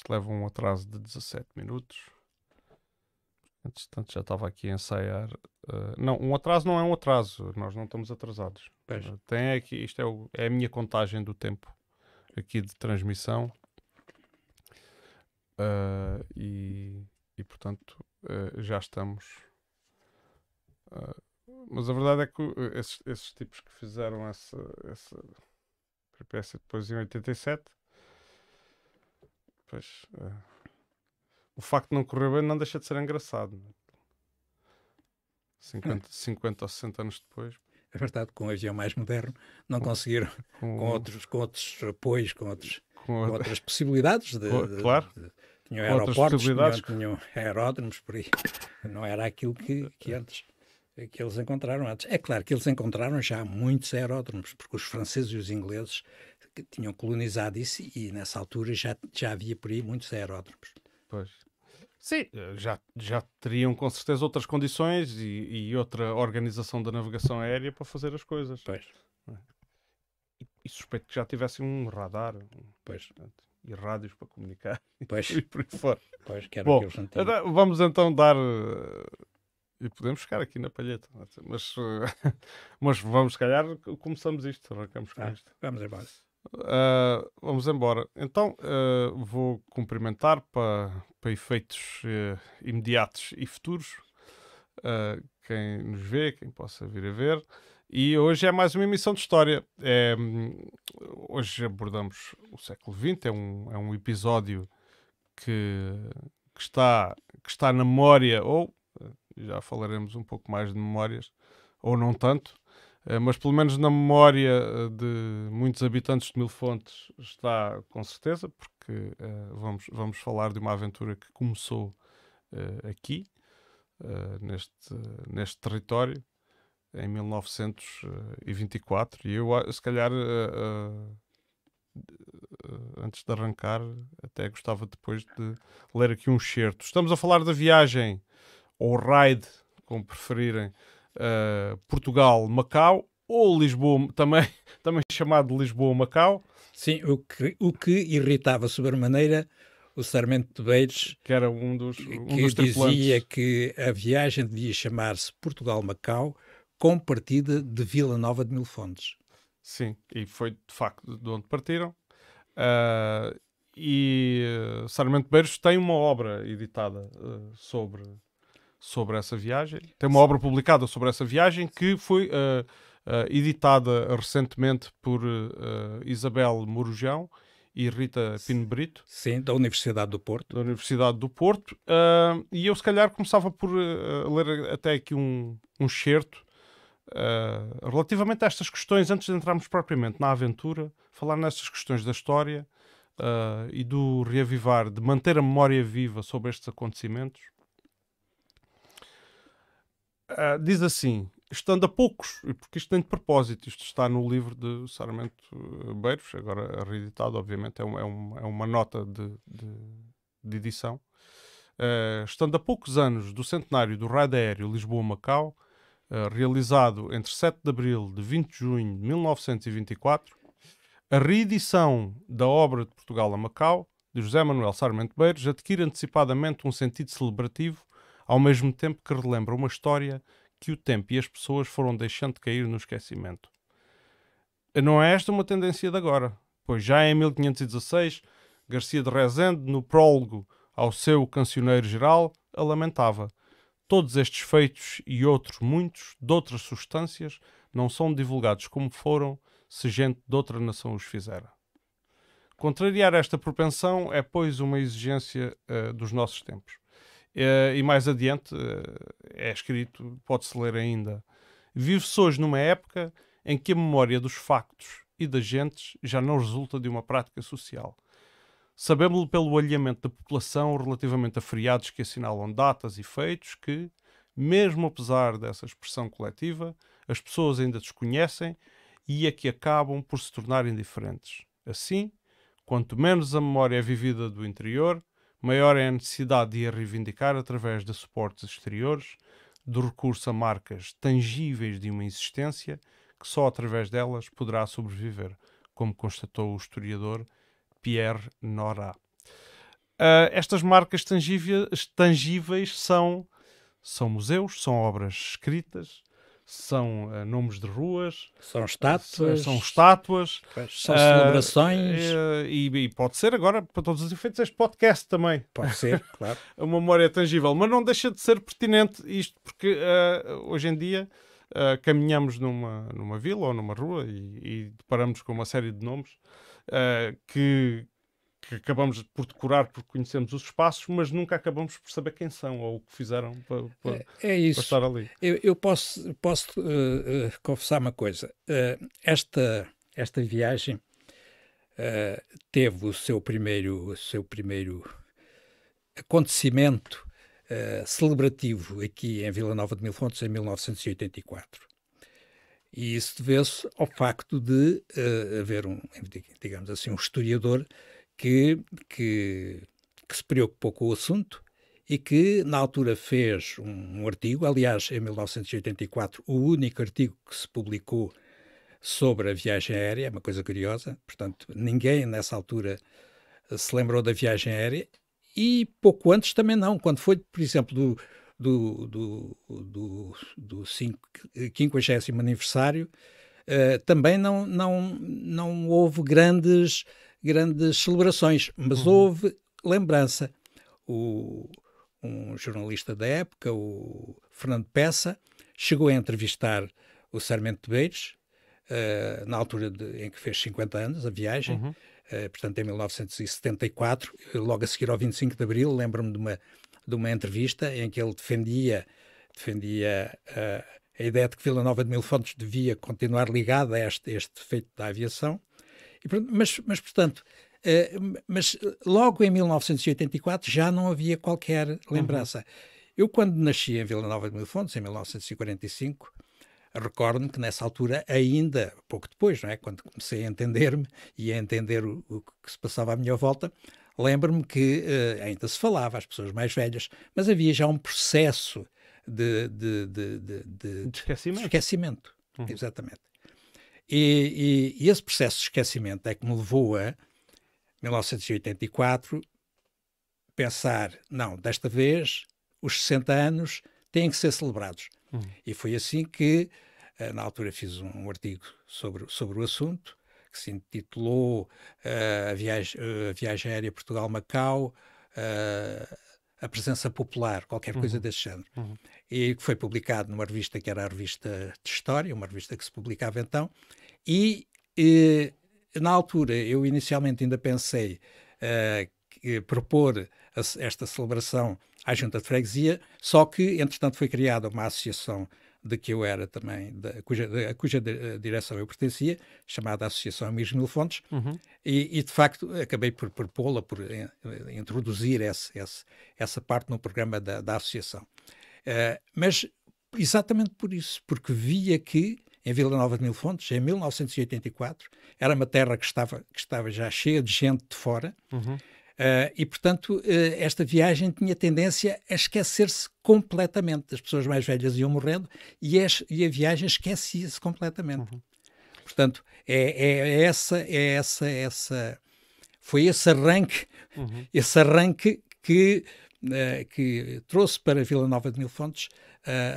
Isto leva um atraso de 17 minutos. tanto já estava aqui a ensaiar. Uh, não, um atraso não é um atraso. Nós não estamos atrasados. Uh, tem aqui, isto é, o, é, a minha contagem do tempo aqui de transmissão. Uh, e, e, portanto, já estamos. mas a verdade é que esses, esses tipos que fizeram essa, essa peripécia depois em 87 Pois, é. o facto de não correr bem não deixa de ser engraçado. 50, né? 50 ou 60 anos depois. É verdade, com é o avião mais moderno, não conseguiram, com, com outros, com outros apoios, com, outros, com, com outras possibilidades de, de claro. De, tinham aeroportos, possibilidades. Tinham, tinham, aeródromos por aí. Não era aquilo que, que é. antes que eles encontraram antes. É claro que eles encontraram já muitos aeródromos, porque os franceses e os ingleses que tinham colonizado isso e nessa altura já, já havia por aí muitos aeródromos. Pois. Sim, já, já teriam com certeza outras condições e, e outra organização da navegação aérea para fazer as coisas. Pois. É? E, e suspeito que já tivessem um radar. Pois. Portanto, e rádios para comunicar. Pois. E por aí fora. Pois, que Bom, que então, vamos então dar. Eh, e podemos ficar aqui na palheta, mas, eh, mas vamos, se calhar, começamos isto, arrancamos com ah, isto. Vamos embora. Uh, vamos embora. Então uh, vou cumprimentar para, para efeitos uh, imediatos e futuros quem nos vê, quem possa vir a ver. E hoje é mais uma emissão de história. É, hoje abordamos o século XX, é um, é um episódio que, que, está, que está na memória, ou já falaremos um pouco mais de memórias, ou não tanto, eh, mas pelo menos na memória eh, de muitos habitantes de Mil Fontes está com certeza, porque eh, vamos, vamos falar de uma aventura que começou aqui, neste, neste território, em 1924. E eu, se calhar, antes de arrancar, até gostava depois de ler aqui um excerto. Estamos a falar da viagem, ou ride, como preferirem, eh, Portugal-Macau, ou Lisboa, também, também chamado Lisboa-Macau. Sim, o que, o que irritava sobremaneira o Sarmento de Beiros, que era um dos, um que dos dizia que a viagem devia chamar-se Portugal-Macau, com partida de Vila Nova de Mil Fontes. Sim, e foi de facto de onde partiram. Uh, e uh, Sarmento Beiros tem uma obra editada uh, sobre sobre essa viagem. Tem uma obra publicada sobre essa viagem que foi uh, uh, editada recentemente por uh, Isabel Morujão e Rita Pino Brito. Sim, da Universidade do Porto. Da Universidade do Porto. e eu, se calhar, começava por ler até aqui um, um excerto relativamente a estas questões, antes de entrarmos propriamente na aventura, falar nestas questões da história. Uh, e do reavivar, de manter a memória viva sobre estes acontecimentos, ah, diz assim: estando a poucos, e porque isto tem de propósito, isto está no livro de Sarmento ah, Beiros, agora reeditado, obviamente, é, um, é, um, é uma nota de, de, de edição. Uh, ah, estando a poucos anos do centenário do raio aéreo Lisboa-Macau, uh, realizado entre 7 de abril de 20 de junho de 1924, a reedição da obra de Portugal a Macau, de José Manuel Sarmento Beiros, adquire antecipadamente um sentido celebrativo ao mesmo tempo que relembra uma história que o tempo e as pessoas foram deixando de cair no esquecimento. Não é esta uma tendência de agora, pois já em 1516, Garcia de Rezende, no prólogo ao seu Cancioneiro Geral, a lamentava. Todos estes feitos e outros muitos, de outras substâncias, não são divulgados como foram se gente de outra nação os fizera. Contrariar esta propensão é, pois, uma exigência uh, dos nossos tempos. Eh, e mais adiante eh, é escrito, pode-se ler ainda. Vive-se hoje numa época em que a memória dos factos e das gentes já não resulta de uma prática social. Sabemos-lo pelo alinhamento da população relativamente a feriados que assinalam datas e feitos que, mesmo apesar dessa expressão coletiva, as pessoas ainda desconhecem e a que acabam por se tornar indiferentes. Assim, quanto menos a memória é vivida do interior, maior é a necessidade de a reivindicar através de suportes exteriores, do recurso a marcas tangíveis de uma existência que só através delas poderá sobreviver, como constatou o historiador Pierre Nora. Uh, estas marcas tangíveis, são, são museus, são obras escritas, são uh, nomes de ruas, são eh, estátuas, são, estátuas, pois, são uh, celebrações. Uh, e, e, pode ser agora, para todos os efeitos, este podcast também. Pode ser, claro. Uma memória tangível, mas não deixa de ser pertinente isto, porque hoje em dia caminhamos numa, numa vila ou numa rua e, e deparamos com uma série de nomes que, que acabamos por decorar porque conhecemos os espaços, mas nunca acabamos por saber quem são ou o que fizeram para, para, é, é para estar ali. Eu, eu posso, posso uh, uh, confessar uma coisa. Uh, esta, esta viagem teve o seu primeiro, o seu primeiro acontecimento celebrativo aqui em Vila Nova de Mil Fontes em 1984. E isso deve se ao facto de uh, haver um, digamos assim, um historiador que, que, que se preocupou com o assunto e que, na altura, fez um, um, artigo, aliás, em 1984, o único artigo que se publicou sobre a viagem aérea, é uma coisa curiosa, portanto, ninguém nessa altura se lembrou da viagem aérea e pouco antes também não, quando foi, por exemplo, do, do, do, do, do 50 aniversário, uh, também não, não, não houve grandes grandes celebrações, mas uhum. houve lembrança. O, um jornalista da época, o Fernando Peça, chegou a entrevistar o Sarmento de Beires, uh, eh, na altura de, em que fez 50 anos a viagem, uhum. uh, portanto em 1974, eh, logo a seguir ao 25 de Abril, lembro-me de uma, de uma entrevista em que ele defendia, defendia uh, a ideia de que Vila Nova de Mil Fontes devia continuar ligada a este, este feito da aviação, mas, mas, portanto, uh, mas logo em 1984 já não havia qualquer lembrança. Uhum. Eu, quando nasci em Vila Nova de Mil Fontes, em 1945, recordo-me que nessa altura, ainda pouco depois, não é? quando comecei a entender-me e a entender o, o, que se passava à minha volta, lembro-me que uh, ainda se falava às pessoas mais velhas, mas havia já um processo de, de, de, de, de esquecimento. esquecimento. Uhum. Exatamente. E, e, e esse processo de esquecimento é que me levou a 1984 pensar, não, desta vez os 60 anos têm que ser celebrados. Hum. E foi assim que, eh, na altura, fiz um artigo sobre, sobre o assunto, que se intitulou uh, a, viagem, uh, a Viagem Aérea Portugal-Macau, uh, a presença popular, qualquer coisa uhum. desse género. Uhum. E que foi publicado numa revista que era a revista de História, uma revista que se publicava então, e, e na altura eu inicialmente ainda pensei uh, que, propor a, esta celebração à Junta de Freguesia, só que, entretanto, foi criada uma associação de que eu era também, da, cuja, de, a cuja eh, direção eu pertencia, chamada Associação Amigos Mil Fontes, uhum. e, e, de facto acabei por propô-la, por, por eh, eh, introduzir esse, esse, essa parte no programa da, da Associação. Uh, mas exatamente por isso, porque via que em Vila Nova de Mil Fontes, em 1984, era uma terra que estava, que estava já cheia de gente de fora, uhum. Uh, e, portanto, uh, esta viagem tinha tendência a esquecer-se completamente. As pessoas mais velhas iam morrendo e, as, e a viagem esquecia-se completamente. Uhum. Portanto, é, é, é, essa, é essa, essa, foi esse arranque, uhum. esse arranque que, uh, que trouxe para a Vila Nova de Mil Fontes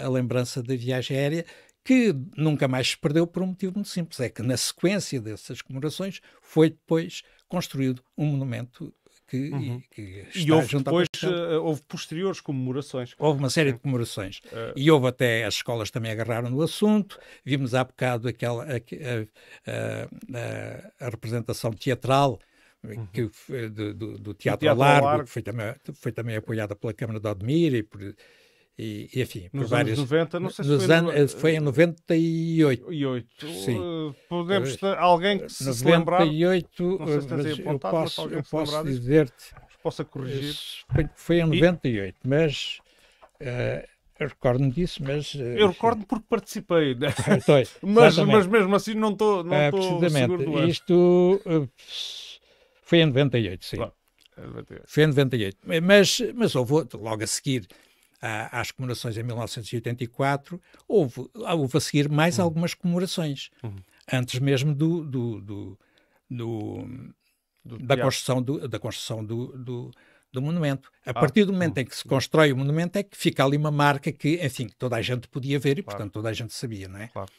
a lembrança da viagem aérea, que nunca mais se perdeu por um motivo muito simples, é que na sequência dessas comemorações foi depois construído um monumento que, uhum. que e houve depois, eh, houve posteriores comemorações. Houve uma série de comemorações. Uh... E houve até, as escolas também agarraram no assunto. Vimos há bocado aquela, a, a, a, a representação teatral eh, que, uhum. do, do, do Teatro, teatro Largo, Largo, que foi também, foi também apoiada pela Câmara de Odmir e por, e, enfim, nos por anos vários, 90, não sei se foi, an... no... Eh, foi em 98. 8. Sim. Eh, podemos eh, ter alguém que se, 98, se lembrar. 98, se eu posso, eu posso dizer-te. Possa corrigir. Foi, foi em 98, e... mas. Uh, eu recordo-me disso, mas. Eu recordo-me porque participei. Né? Pois, mas, mas mesmo assim não estou. Não ah, precisamente. Isto uh, foi em 98, sim. Claro. É foi em 98. Mas, mas houve logo a seguir às comemorações em 1984, houve, ah, houve a seguir mais uhum. algumas comemorações, uhum. antes mesmo do, do, do, do da, construção da construção do, do monumento. A ah, partir do hum, momento em que se hum. constrói o monumento é que fica ali uma marca que, enfim, toda a gente podia ver e, claro. portanto, toda a gente sabia, não é? Claro,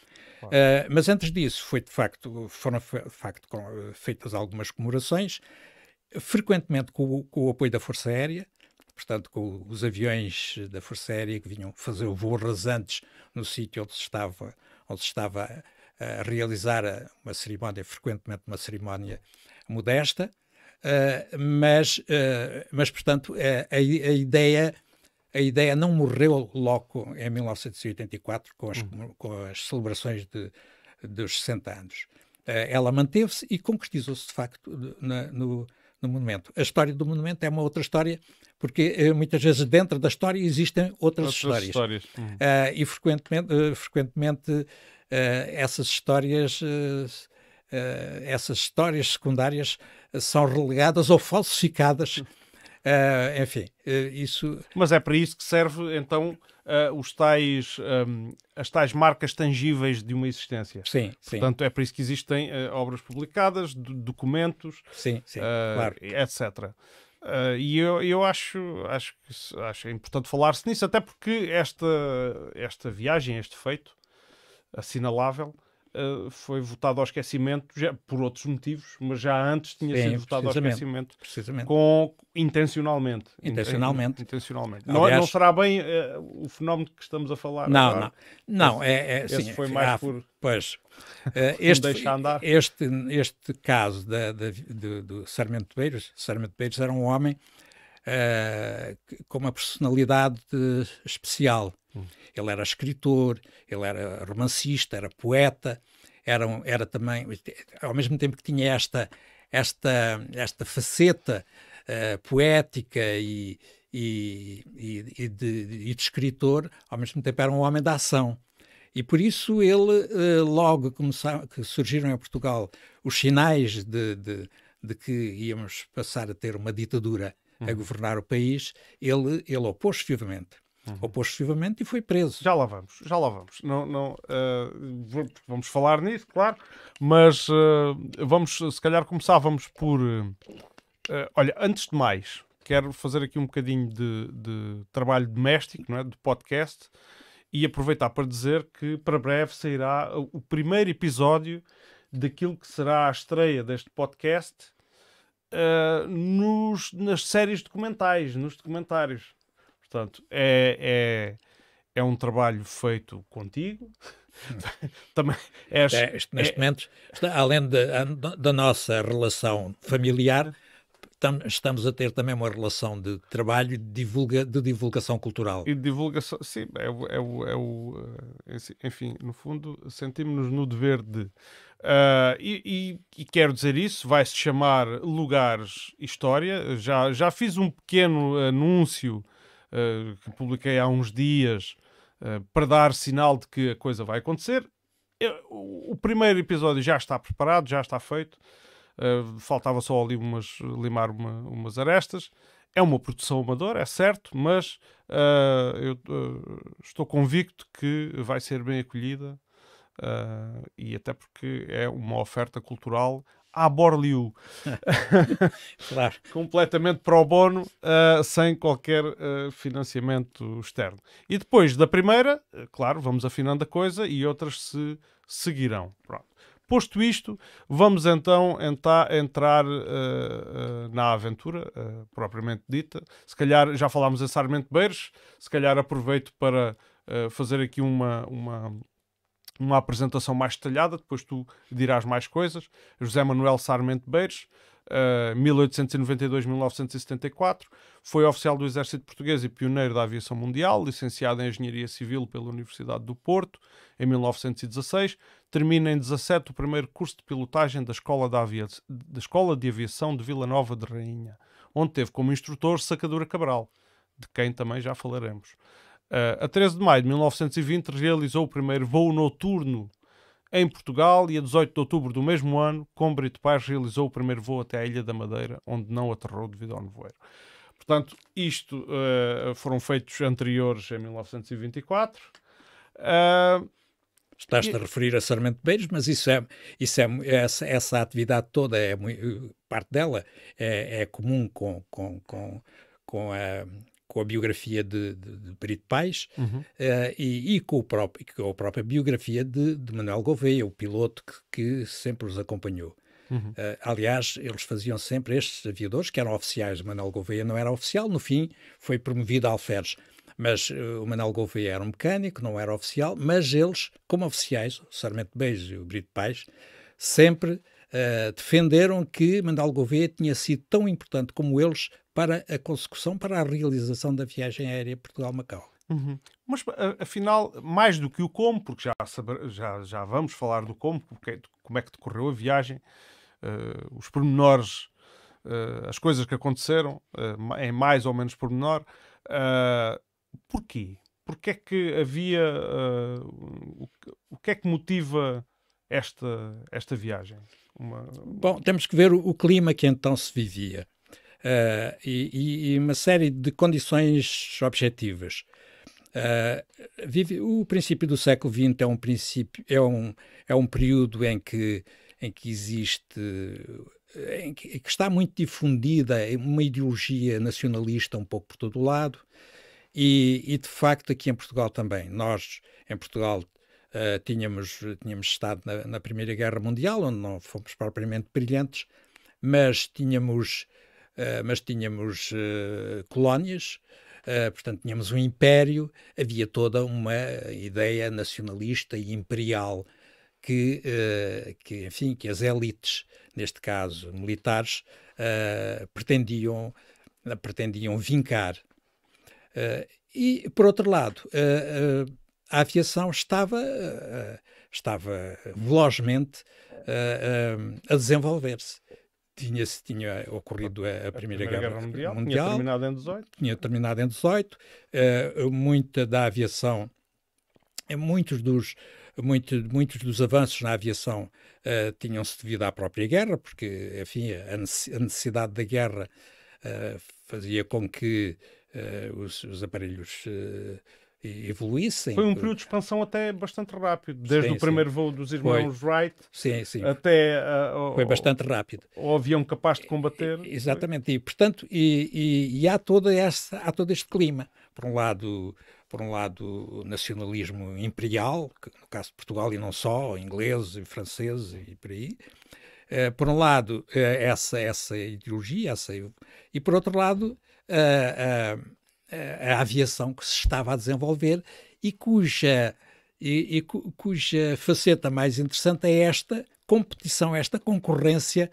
Uh, mas antes disso, foi de facto, foram de facto feitas algumas comemorações, frequentemente com, com o apoio da Força Aérea, portanto, com os aviões da Força Aérea que vinham fazer o voo rasantes no sítio onde se estava, onde se estava a, a realizar uma cerimónia, frequentemente uma cerimónia modesta, uh, mas, uh, mas, portanto, eh, a, a, ideia. A ideia não morreu logo em 1984 com as, uhum. com as celebrações de, dos 60 anos. Uh, ela manteve-se e concretizou-se, de facto, na, no, no monumento. A história do monumento é uma outra história, porque eh, muitas vezes dentro da história existem outras, outras histórias. histórias. Uh, e frequentemente, uh, frequentemente uh, essas histórias. essas histórias secundárias são relegadas ou falsificadas Uh, enfim, uh, isso. Mas é para isso que serve então uh, os tais, um, as tais marcas tangíveis de uma existência. Sim, Portanto, é para isso que existem obras publicadas, documentos, sim, sim, claro. etc. Uh, e eu, eu acho, acho, que, acho importante falar-se nisso, até porque esta, esta viagem, este feito assinalável, eh, foi votado ao esquecimento já, por outros motivos, mas já antes tinha sido votado ao esquecimento precisamente. Com, intencionalmente. Intencionalmente. intencionalmente. É- Aliás, não, não, será bem uh, o fenómeno que estamos a falar. Não, agora. não. Não, esse, é, é sim, foi mais ah, por. Pois. Uh, este, este, este caso da, da, do, do Sarmento Beiros, Sarmento Beiros era um homem uh, com uma personalidade especial. Hum. Ele era escritor, ele era romancista, era poeta, era, era também, ao mesmo tempo que tinha esta, esta, esta faceta uh, poética e, e, e, de, e, de, escritor, ao mesmo tempo era um homem da ação. E por isso ele, eh, logo que surgiram em Portugal os sinais de, de, de que íamos passar a ter uma ditadura a uhum. governar o país, ele, ele opôs-se vivamente. Uhum. Opôs vivamente e foi preso. Já lá vamos, já lá vamos. Não, não, uh, vamos falar nisso, claro, mas uh, vamos, se calhar, começávamos por. Uh, olha, antes de mais, quero fazer aqui um bocadinho de, de trabalho doméstico, não é? de podcast, e aproveitar para dizer que para breve sairá o primeiro episódio daquilo que será a estreia deste podcast uh, nos, nas séries documentais, nos documentários. Portanto, é, é, é um trabalho feito contigo. Também és, é, neste é, momento, está, é, além da nossa relação familiar, estamos a ter também uma relação de trabalho de, divulga, de divulgação cultural. E de divulgação, sim, é o, é o, é o eh, enfim, no fundo, sentimos-nos no dever de Uh, e, e, e, quero dizer isso, vai-se chamar Lugares História. Já, já fiz um pequeno anúncio uh, que publiquei há uns dias uh, para dar sinal de que a coisa vai acontecer. Eu, o primeiro episódio já está preparado, já está feito. faltava só ali umas, limar uma, umas arestas. É uma produção amadora, é certo, mas eu estou convicto que vai ser bem acolhida Uh, e até porque é uma oferta cultural à Borliu. claro. Completamente pro bono, uh, sem qualquer uh, financiamento externo. E depois da primeira, claro, vamos afinando a coisa e outras se seguirão. Pronto. Posto isto, vamos então entrar uh, na aventura, propriamente dita. Se calhar já falámos em Sarmento Beiros, se calhar aproveito para fazer aqui uma, uma uma apresentação mais detalhada, depois tu dirás mais coisas. José Manuel Sarmento Beires, uh, 1892-1974, foi oficial do Exército Português e pioneiro da aviação mundial, licenciado em Engenharia Civil pela Universidade do Porto em 1916, termina em 17 o primeiro curso de pilotagem da Escola, da Avia... da Escola de Aviação de Vila Nova de Rainha, onde teve como instrutor Sacadura Cabral, de quem também já falaremos. Uh, a 13 de maio de 1920 realizou o primeiro voo noturno em Portugal e a 18 de outubro do mesmo ano, com Brito Paz, realizou o primeiro voo até a Ilha da Madeira, onde não aterrou devido ao nevoeiro. Portanto, isto uh, foram feitos anteriores em 1924. Uh, eh, Estás-te e... a referir a Sarmento Beiros, mas isso é, isso é essa, essa atividade toda, é, parte dela é, é comum com, com, com, com a com a biografia de, de, de Pais uhum. uh, e, e, com, o próprio, com a própria biografia de, de Manuel Gouveia, o piloto que, que sempre os acompanhou. Uhum. Uh, aliás, eles faziam sempre estes aviadores, que eram oficiais. Manuel Gouveia não era oficial, no fim foi promovido a alferes. Mas uh, o Manuel Gouveia era um mecânico, não era oficial, mas eles, como oficiais, o Sarmento Beijo e o Brito Pais, sempre eh, defenderam que Mandal Gouveia tinha sido tão importante como eles para a consecução, para a realização da viagem aérea Portugal-Macau. Uhum. Mas afinal, mais do que o como, porque já, saber, já, já vamos falar do como, porque, é como é que decorreu a viagem, uh, os pormenores, uh, as coisas que aconteceram, uh, em mais ou menos pormenor, uh, porquê? Porquê é que havia. o, que é que motiva esta, esta viagem? Uma... Bom, temos que ver o, o, clima que então se vivia uh, e, e, uma série de condições objetivas. Uh, vive, o princípio do século XX é um princípio é um, é um período em que em que existe em que, em que está muito difundida uma ideologia nacionalista um pouco por todo o lado e, e, de facto aqui em Portugal também nós em Portugal Uh, tínhamos, tínhamos estado na, na, Primeira Guerra Mundial, onde não fomos propriamente brilhantes, mas tínhamos, uh, mas tínhamos uh, colónias, portanto, tínhamos um império, havia toda uma ideia nacionalista e imperial que, que enfim, que as elites, neste caso militares, pretendiam, pretendiam vincar. e, por outro lado, a aviação estava, eh, eh, estava velozmente eh, a desenvolver-se. Tinha, tinha ocorrido a, a Primeira, a primeira Guerra, Guerra Mundial, Mundial, tinha terminado em 18. Tinha terminado em 18. muita da aviação, muitos dos, muito, muitos dos avanços na aviação uh, tinham-se devido à própria guerra, porque, enfim, a, necessidade da guerra uh, fazia com que uh, os, os, aparelhos evoluíssem. Foi um período de expansão até bastante rápido, desde sim, o primeiro sim. voo dos irmãos foi. Wright sim, sim. até uh, foi bastante rápido. o avião capaz de combater. Exatamente, foi. e portanto, e, e, e, há, toda essa, há todo este clima. Por um lado, por um lado, nacionalismo imperial, que, no caso de Portugal e não só, ingleses e franceses e por aí. Eh, por um lado, eh, essa, essa ideologia, essa, e por outro lado, eh, a aviação que se estava a desenvolver e cuja, e, e cuja faceta mais interessante é esta competição, esta concorrência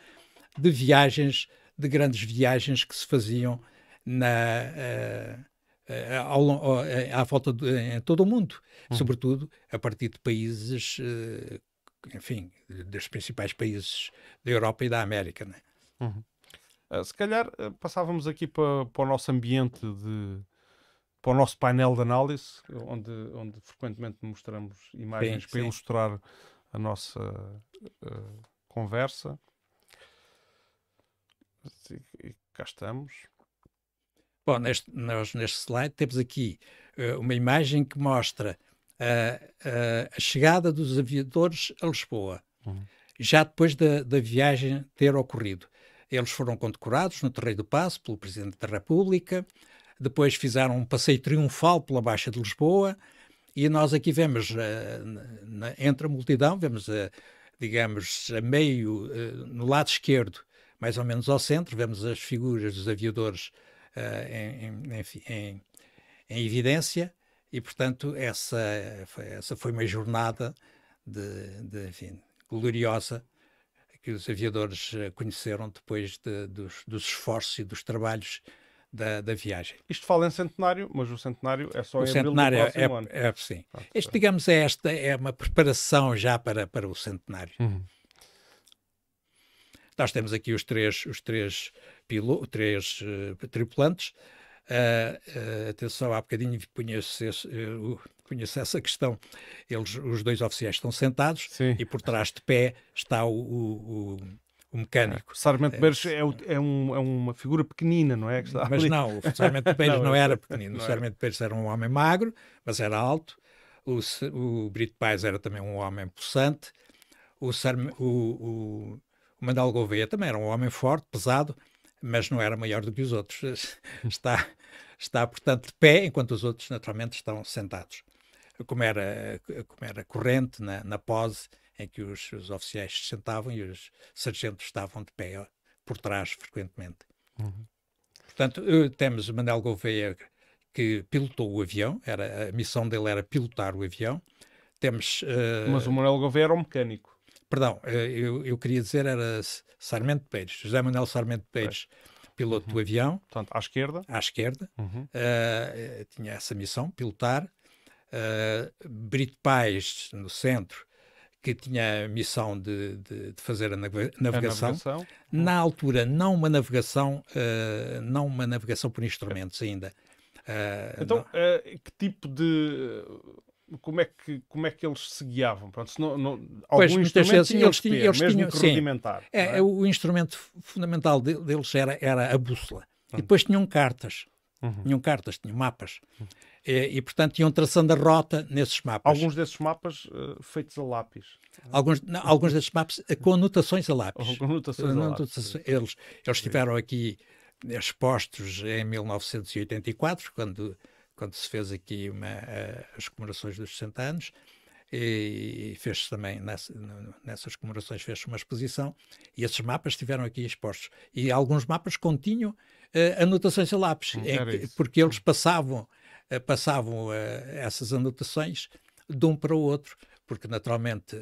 de viagens, de grandes viagens que se faziam na, eh, eh, ao, eh, à volta de, em todo o mundo, uhum. sobretudo a partir de países, enfim, dos principais países da Europa e da América. Né? Uhum. Se calhar passávamos aqui para, para o nosso ambiente de, para o nosso painel de análise, onde, onde frequentemente mostramos imagens sim, para sim. ilustrar a nossa uh, conversa. E cá estamos. Bom, neste, nós, neste slide temos aqui uh, uma imagem que mostra uh, a chegada dos aviadores a Lisboa, uhum. já depois da, da viagem ter ocorrido. Eles foram condecorados no Terreiro do Passo pelo Presidente da República, depois fizeram um passeio triunfal pela Baixa de Lisboa, e nós aqui vemos, eh, entre a multidão, vemos, eh, digamos, a meio, eh, no lado esquerdo, mais ou menos ao centro, vemos as figuras dos aviadores em, em, em evidência, e, portanto, essa, essa foi uma jornada de, de enfim, gloriosa que os aviadores conheceram depois de, dos, dos esforços e dos trabalhos da, da viagem. Isto fala em centenário, mas o centenário é só o em centenário é-, é, ano. É, sim. Pronto, este, é. digamos, é esta é uma preparação já para, para o centenário. Uhum. Nós temos aqui os três, os três, pilo, três uh, tripulantes. Uh, uh, atenção, há bocadinho punha uh, essa questão. Eles, os dois oficiais estão sentados sim. e por trás de pé está o, o, o o mecânico. O é, Sarmento é, Beiros é, é, um, é uma figura pequenina, não é? mas ali. não, o Sarmento Beiros não, não, é era pequenino. Não o Sarmento Beiros era um homem magro, mas era alto. O, o Brito Paes era também um homem possante. O, o, o, o Mandal Gouveia também era um homem forte, pesado, mas não era maior do que os outros. Está, está portanto, de pé, enquanto os outros, naturalmente, estão sentados. Como era, como era corrente na, na pose em que os, os oficiais se sentavam e os sargentos estavam de pé por trás, frequentemente. Uhum. Portanto, temos Manuel Gouveia que pilotou o avião, era, a missão dele era pilotar o avião. Temos. Uh... Mas o Manuel Gouveia era um mecânico. Perdão, eh, eu, eu queria dizer era Sarmento Peires. José Manuel Sarmento Peires é. piloto uhum. do avião. Portanto, à esquerda. À esquerda. Uhum. Uh, tinha essa missão, pilotar. Uh, Brito Pais, no centro, que tinha a missão de, de, de fazer a, navegação. a, navegação. Na altura, não uma navegação, uh, não uma navegação por instrumentos ainda. Uh, então, uh, que tipo de como é que como é que eles se guiavam? Pronto, não, não, pois, algum vezes, eles tinham, eles tinham mesmo rudimentar. É, é? O instrumento fundamental deles era, era a bússola. Hum. E depois tinham cartas. Uhum. Tinham cartas, tinham mapas. Uhum. É, e, e, portanto, iam traçando a rota nesses mapas. Alguns desses mapas uh, feitos a lápis. Alguns, não, alguns desses mapas uh, com anotações a lápis. Com anotações a lápis. Eles, eles estiveram aqui expostos em 1984, quando, quando se fez aqui uma, uh, as comemorações dos 60 anos e fez também nessa, nessas comemorações fez uma exposição e esses mapas estiveram aqui expostos e alguns mapas continham uh, anotações a lápis, é que, porque eles passavam, uh, passavam uh, essas anotações de um para o outro, porque naturalmente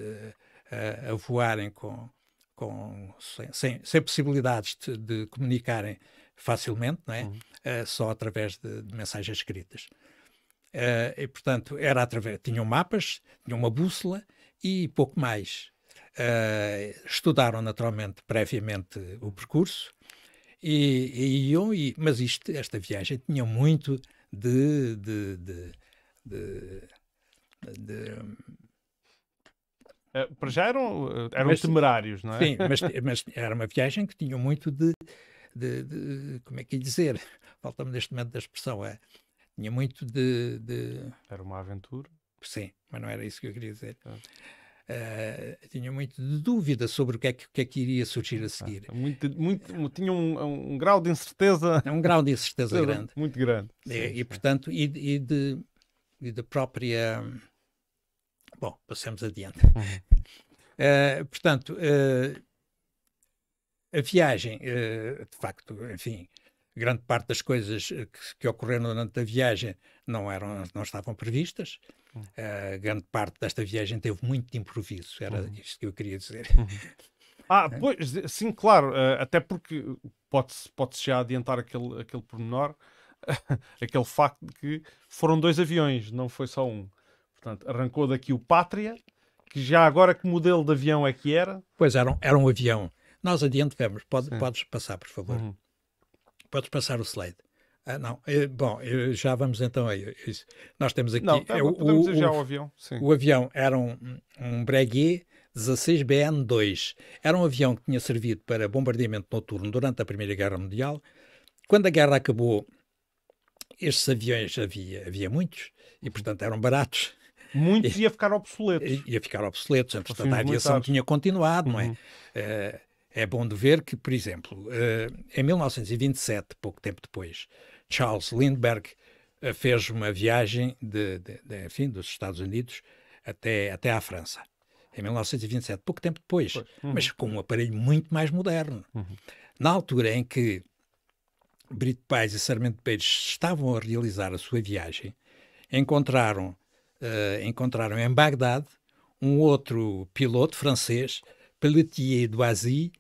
a voarem com, com sem, sem, sem, possibilidades de, de, comunicarem facilmente, não é? Uhum. só através de, de mensagens escritas. e portanto era através tinham mapas, tinham uma bússola e pouco mais. Uh, estudaram naturalmente previamente o percurso, e, e, iam, e, mas isto, esta viagem tinha muito de, de, de, de, de eh, para já eram, eh, eram mas, temerários, não é? Sim, mas, mas, era uma viagem que tinha muito de, de, de como é que ia dizer? Falta-me neste momento da expressão, é? Tinha muito de, de, Era uma aventura? Sim, mas não era isso que eu queria dizer uh, eh, tinham muito de dúvida sobre o que é que, que, é que iria surgir a ah, seguir. Ah, muito, muito, tinha um, é um, grau de incerteza. É um grau de incerteza grande. Muito grande. E, e portanto, e, e de, e da própria. Bom, passemos adiante. Uh, portanto, uh, a viagem, uh, de facto, enfim, grande parte das coisas que, que, ocorreram durante a viagem não, eram, não estavam previstas. Uh, grande parte desta viagem teve muito de improviso, era uhum. isto que eu queria dizer. Uhum. Ah, pois, sim, claro, uh, até porque pode-se pode já adiantar aquele, aquele pormenor, aquele facto de que foram dois aviões, não foi só um. Portanto, arrancou daqui o Pátria, que já agora que modelo de avião é que era? Pois era um, era um avião. Nós adiante Pode, podes passar, por favor. Uhum. Podes passar o slide. Ah, não. Eh, bom, eh, já vamos então a isso. Nós temos aqui. Não, tá, é, eh, podemos o, ir já ao avião. Sim. O avião era um, um Breguet 16BN2. Era um avião que tinha servido para bombardeamento noturno durante a Primeira Guerra Mundial. Quando a guerra acabou, estes aviões havia, havia muitos e, portanto, eram baratos. Muitos ia ficar obsoletos. Ia ficar obsoletos, portanto, a aviação tinha continuado, não é? Uhum. É, é bom de ver que, por exemplo, em 1927, pouco tempo depois, Charles Lindbergh eh, fez uma viagem de, de, de, enfim, dos Estados Unidos até, até à França, em 1927, pouco tempo depois, uhum. mas com um aparelho muito mais moderno. Uhum. Na altura em que Brito Paes e Sarmento Peixes estavam a realizar a sua viagem, encontraram, uh, encontraram em Bagdade um outro piloto francês, Pelletier Doisy,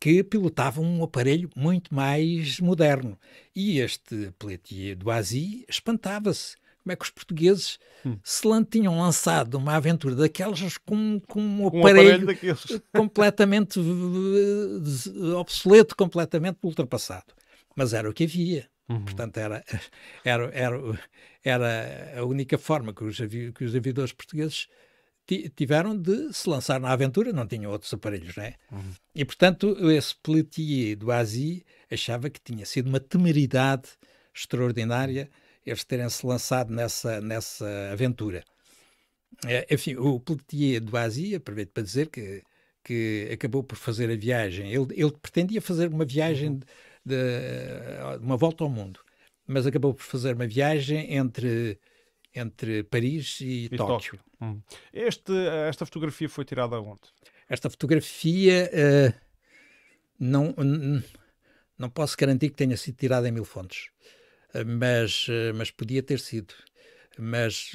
que pilotavam um aparelho muito mais moderno. E este Pelletier do Aziz espantava-se. Como é que os portugueses hum. se tinham lançado uma aventura daquelas com, com um aparelho, um aparelho completamente eh, obsoleto, completamente ultrapassado? Mas era o que havia. Uhum. Portanto, era, era, era, era a única forma que os, que os aviadores portugueses tiveram de se lançar na aventura, não tinham outros aparelhos, não é? Uhum. E, portanto, esse Pelletier do Asi achava que tinha sido uma temeridade extraordinária eles terem-se lançado nessa, nessa aventura. É, enfim, o Pelletier do Asi, aproveito para dizer que, que acabou por fazer a viagem, ele, ele pretendia fazer uma viagem, uhum. de, de uma volta ao mundo, mas acabou por fazer uma viagem entre entre Paris e, e Tóquio. Tóquio. Hum. Este, esta fotografia foi tirada onde? Esta fotografia uh, não, não posso garantir que tenha sido tirada em mil fontes, eh, mas, eh, mas podia ter sido. Mas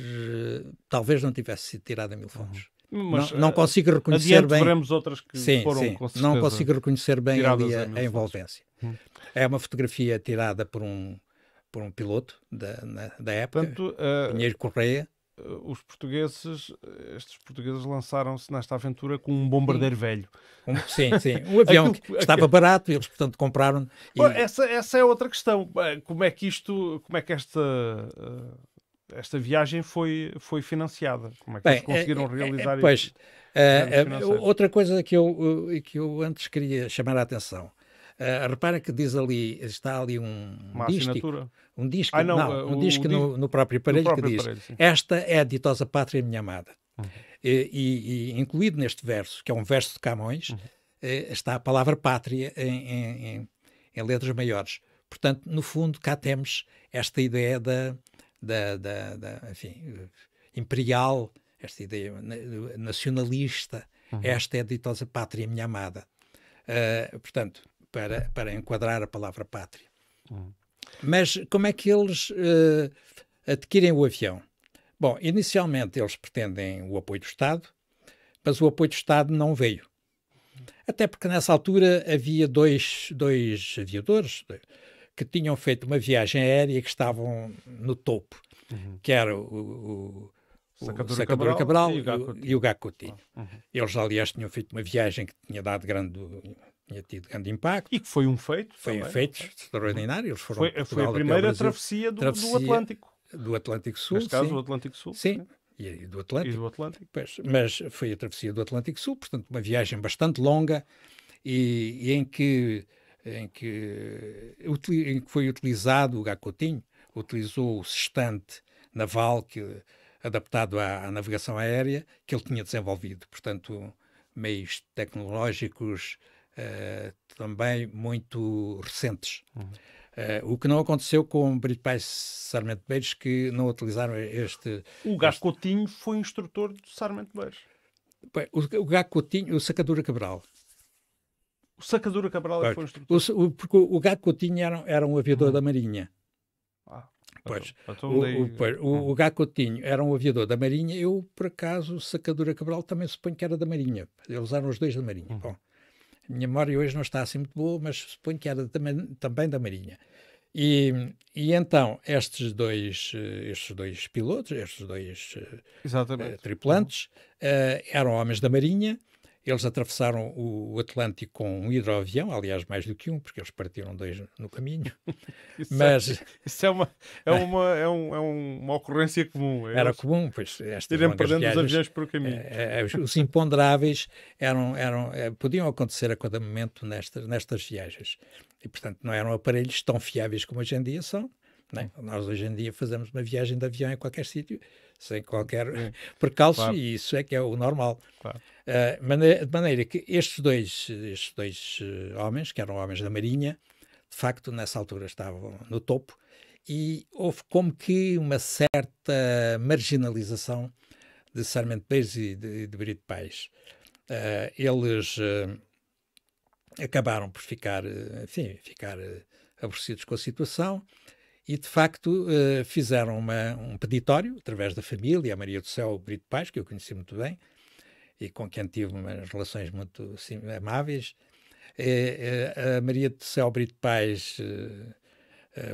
talvez não tivesse sido tirada em mil fontes. Hum. Hum, mas, não, não, consigo reconhecer bem. veremos outras que sim, foram, sim. Certeza, não consigo reconhecer bem ali a, a envolvência. Hum. É uma fotografia tirada por um por um piloto da, na, da época, Portanto, uh, Pinheiro Correia. Eh, os portugueses, estes portugueses lançaram-se nesta aventura com um bombardeiro sim. velho. Um, sim, sim. Um avião Aquilo, que estava barato e eles, portanto, compraram. E... Bom, essa, essa é outra questão. Eh, como é que isto, como é que esta... esta viagem foi, foi financiada? Como é que Bem, eles é, conseguiram realizar é, é, isso? Pois, outra coisa que eu, que eu antes queria chamar a atenção. Uh, repara que diz ali, está ali um Uma dístico, assinatura. um disco, ah, não, não, é um disco no, no, próprio aparelho próprio que diz aparelho, esta é a ditosa pátria minha amada. Uhum. E, e, incluído neste verso, que é um verso de Camões, uhum. Eh, está a palavra pátria em, em, em, em, letras maiores. Portanto, no fundo, cá temos esta ideia da, da, da, da enfim, imperial, esta ideia nacionalista, uhum. esta é a ditosa pátria minha amada. Uh, portanto, para, para enquadrar a palavra pátria. Hum. Mas como é que eles uh, adquirem o avião? Bom, inicialmente eles pretendem o apoio do Estado, mas o apoio do Estado não veio. Até porque nessa altura havia dois, dois aviadores que tinham feito uma viagem aérea que estavam no topo, uhum. que era o, o, Sacadura, o Sacadura Cabral, Cabral, e o Gacotinho. uhum. Eles, aliás, tinham feito uma viagem que tinha dado grande tinha tido grande impacto. E que foi um feito. Foi também. um feito extraordinário. Eles foram foi, foi a primeira travessia do, travessia do, Atlântico. Do Atlântico Sul. Neste caso, sim. do Atlântico Sul. Sim. Né? E do Atlântico. E do Atlântico. Pois, mas foi a travessia do Atlântico Sul, portanto, uma viagem bastante longa e, e em, que, em, que, em que foi utilizado o Gacotinho, utilizou o sextante naval que, adaptado à, à navegação aérea que ele tinha desenvolvido. Portanto, meios tecnológicos eh, também muito recentes. Uhum. Uh, o que não aconteceu com Brito Pais Sarmento Beiros, que não utilizaram este. O gascotinho este... Coutinho foi instrutor de Sarmento Beiros. O, o Coutinho, o Sacadura Cabral. O Sacadura Cabral é pois, foi instrutor. O, o, porque o gascotinho Coutinho era, era um aviador uhum. da Marinha. Ah, pois, então, então o, daí... o, pois, uhum. o, Coutinho era um aviador da Marinha. Eu, por acaso, o Sacadura Cabral também suponho que era da Marinha. Eles eram os dois da Marinha. Uhum. Bom. A minha memória hoje não está assim muito boa, mas suponho que era também, também da Marinha. E, e, então, estes dois, eh, estes dois pilotos, estes dois uh, tripulantes, uh, eram homens da Marinha eles atravessaram o Atlântico com um hidroavião, aliás, mais do que um, porque eles partiram dois no caminho. isso é- Mas é, isso é uma é uma é, um, é uma ocorrência comum. Eles era comum, pois estas perdendo viagens, os aviões pelo caminho. É, os, os imponderáveis eram eram eh, podiam acontecer a cada momento nestas nestas viagens e portanto não eram aparelhos tão fiáveis como hoje em dia são. Né? nós hoje em dia fazemos uma viagem de avião em qualquer sítio sem qualquer Sim, percalço, claro. e isso é que é o normal. Claro. Uh, de maneira que estes dois, estes dois eh, homens, que eram homens da Marinha, de facto, nessa altura estavam no topo, e houve como que uma certa marginalização de Sarmento Pires e de, de Brito Pais. Uh, eles uh, acabaram por ficar, enfim, ficar aborrecidos com a situação, e de facto eh, fizeram uma, um peditório através da família, a Maria do Céu Brito Paz, que eu conheci muito bem e com quem tive umas relações muito sim, amáveis. Eh, eh, a Maria do Céu Brito Paz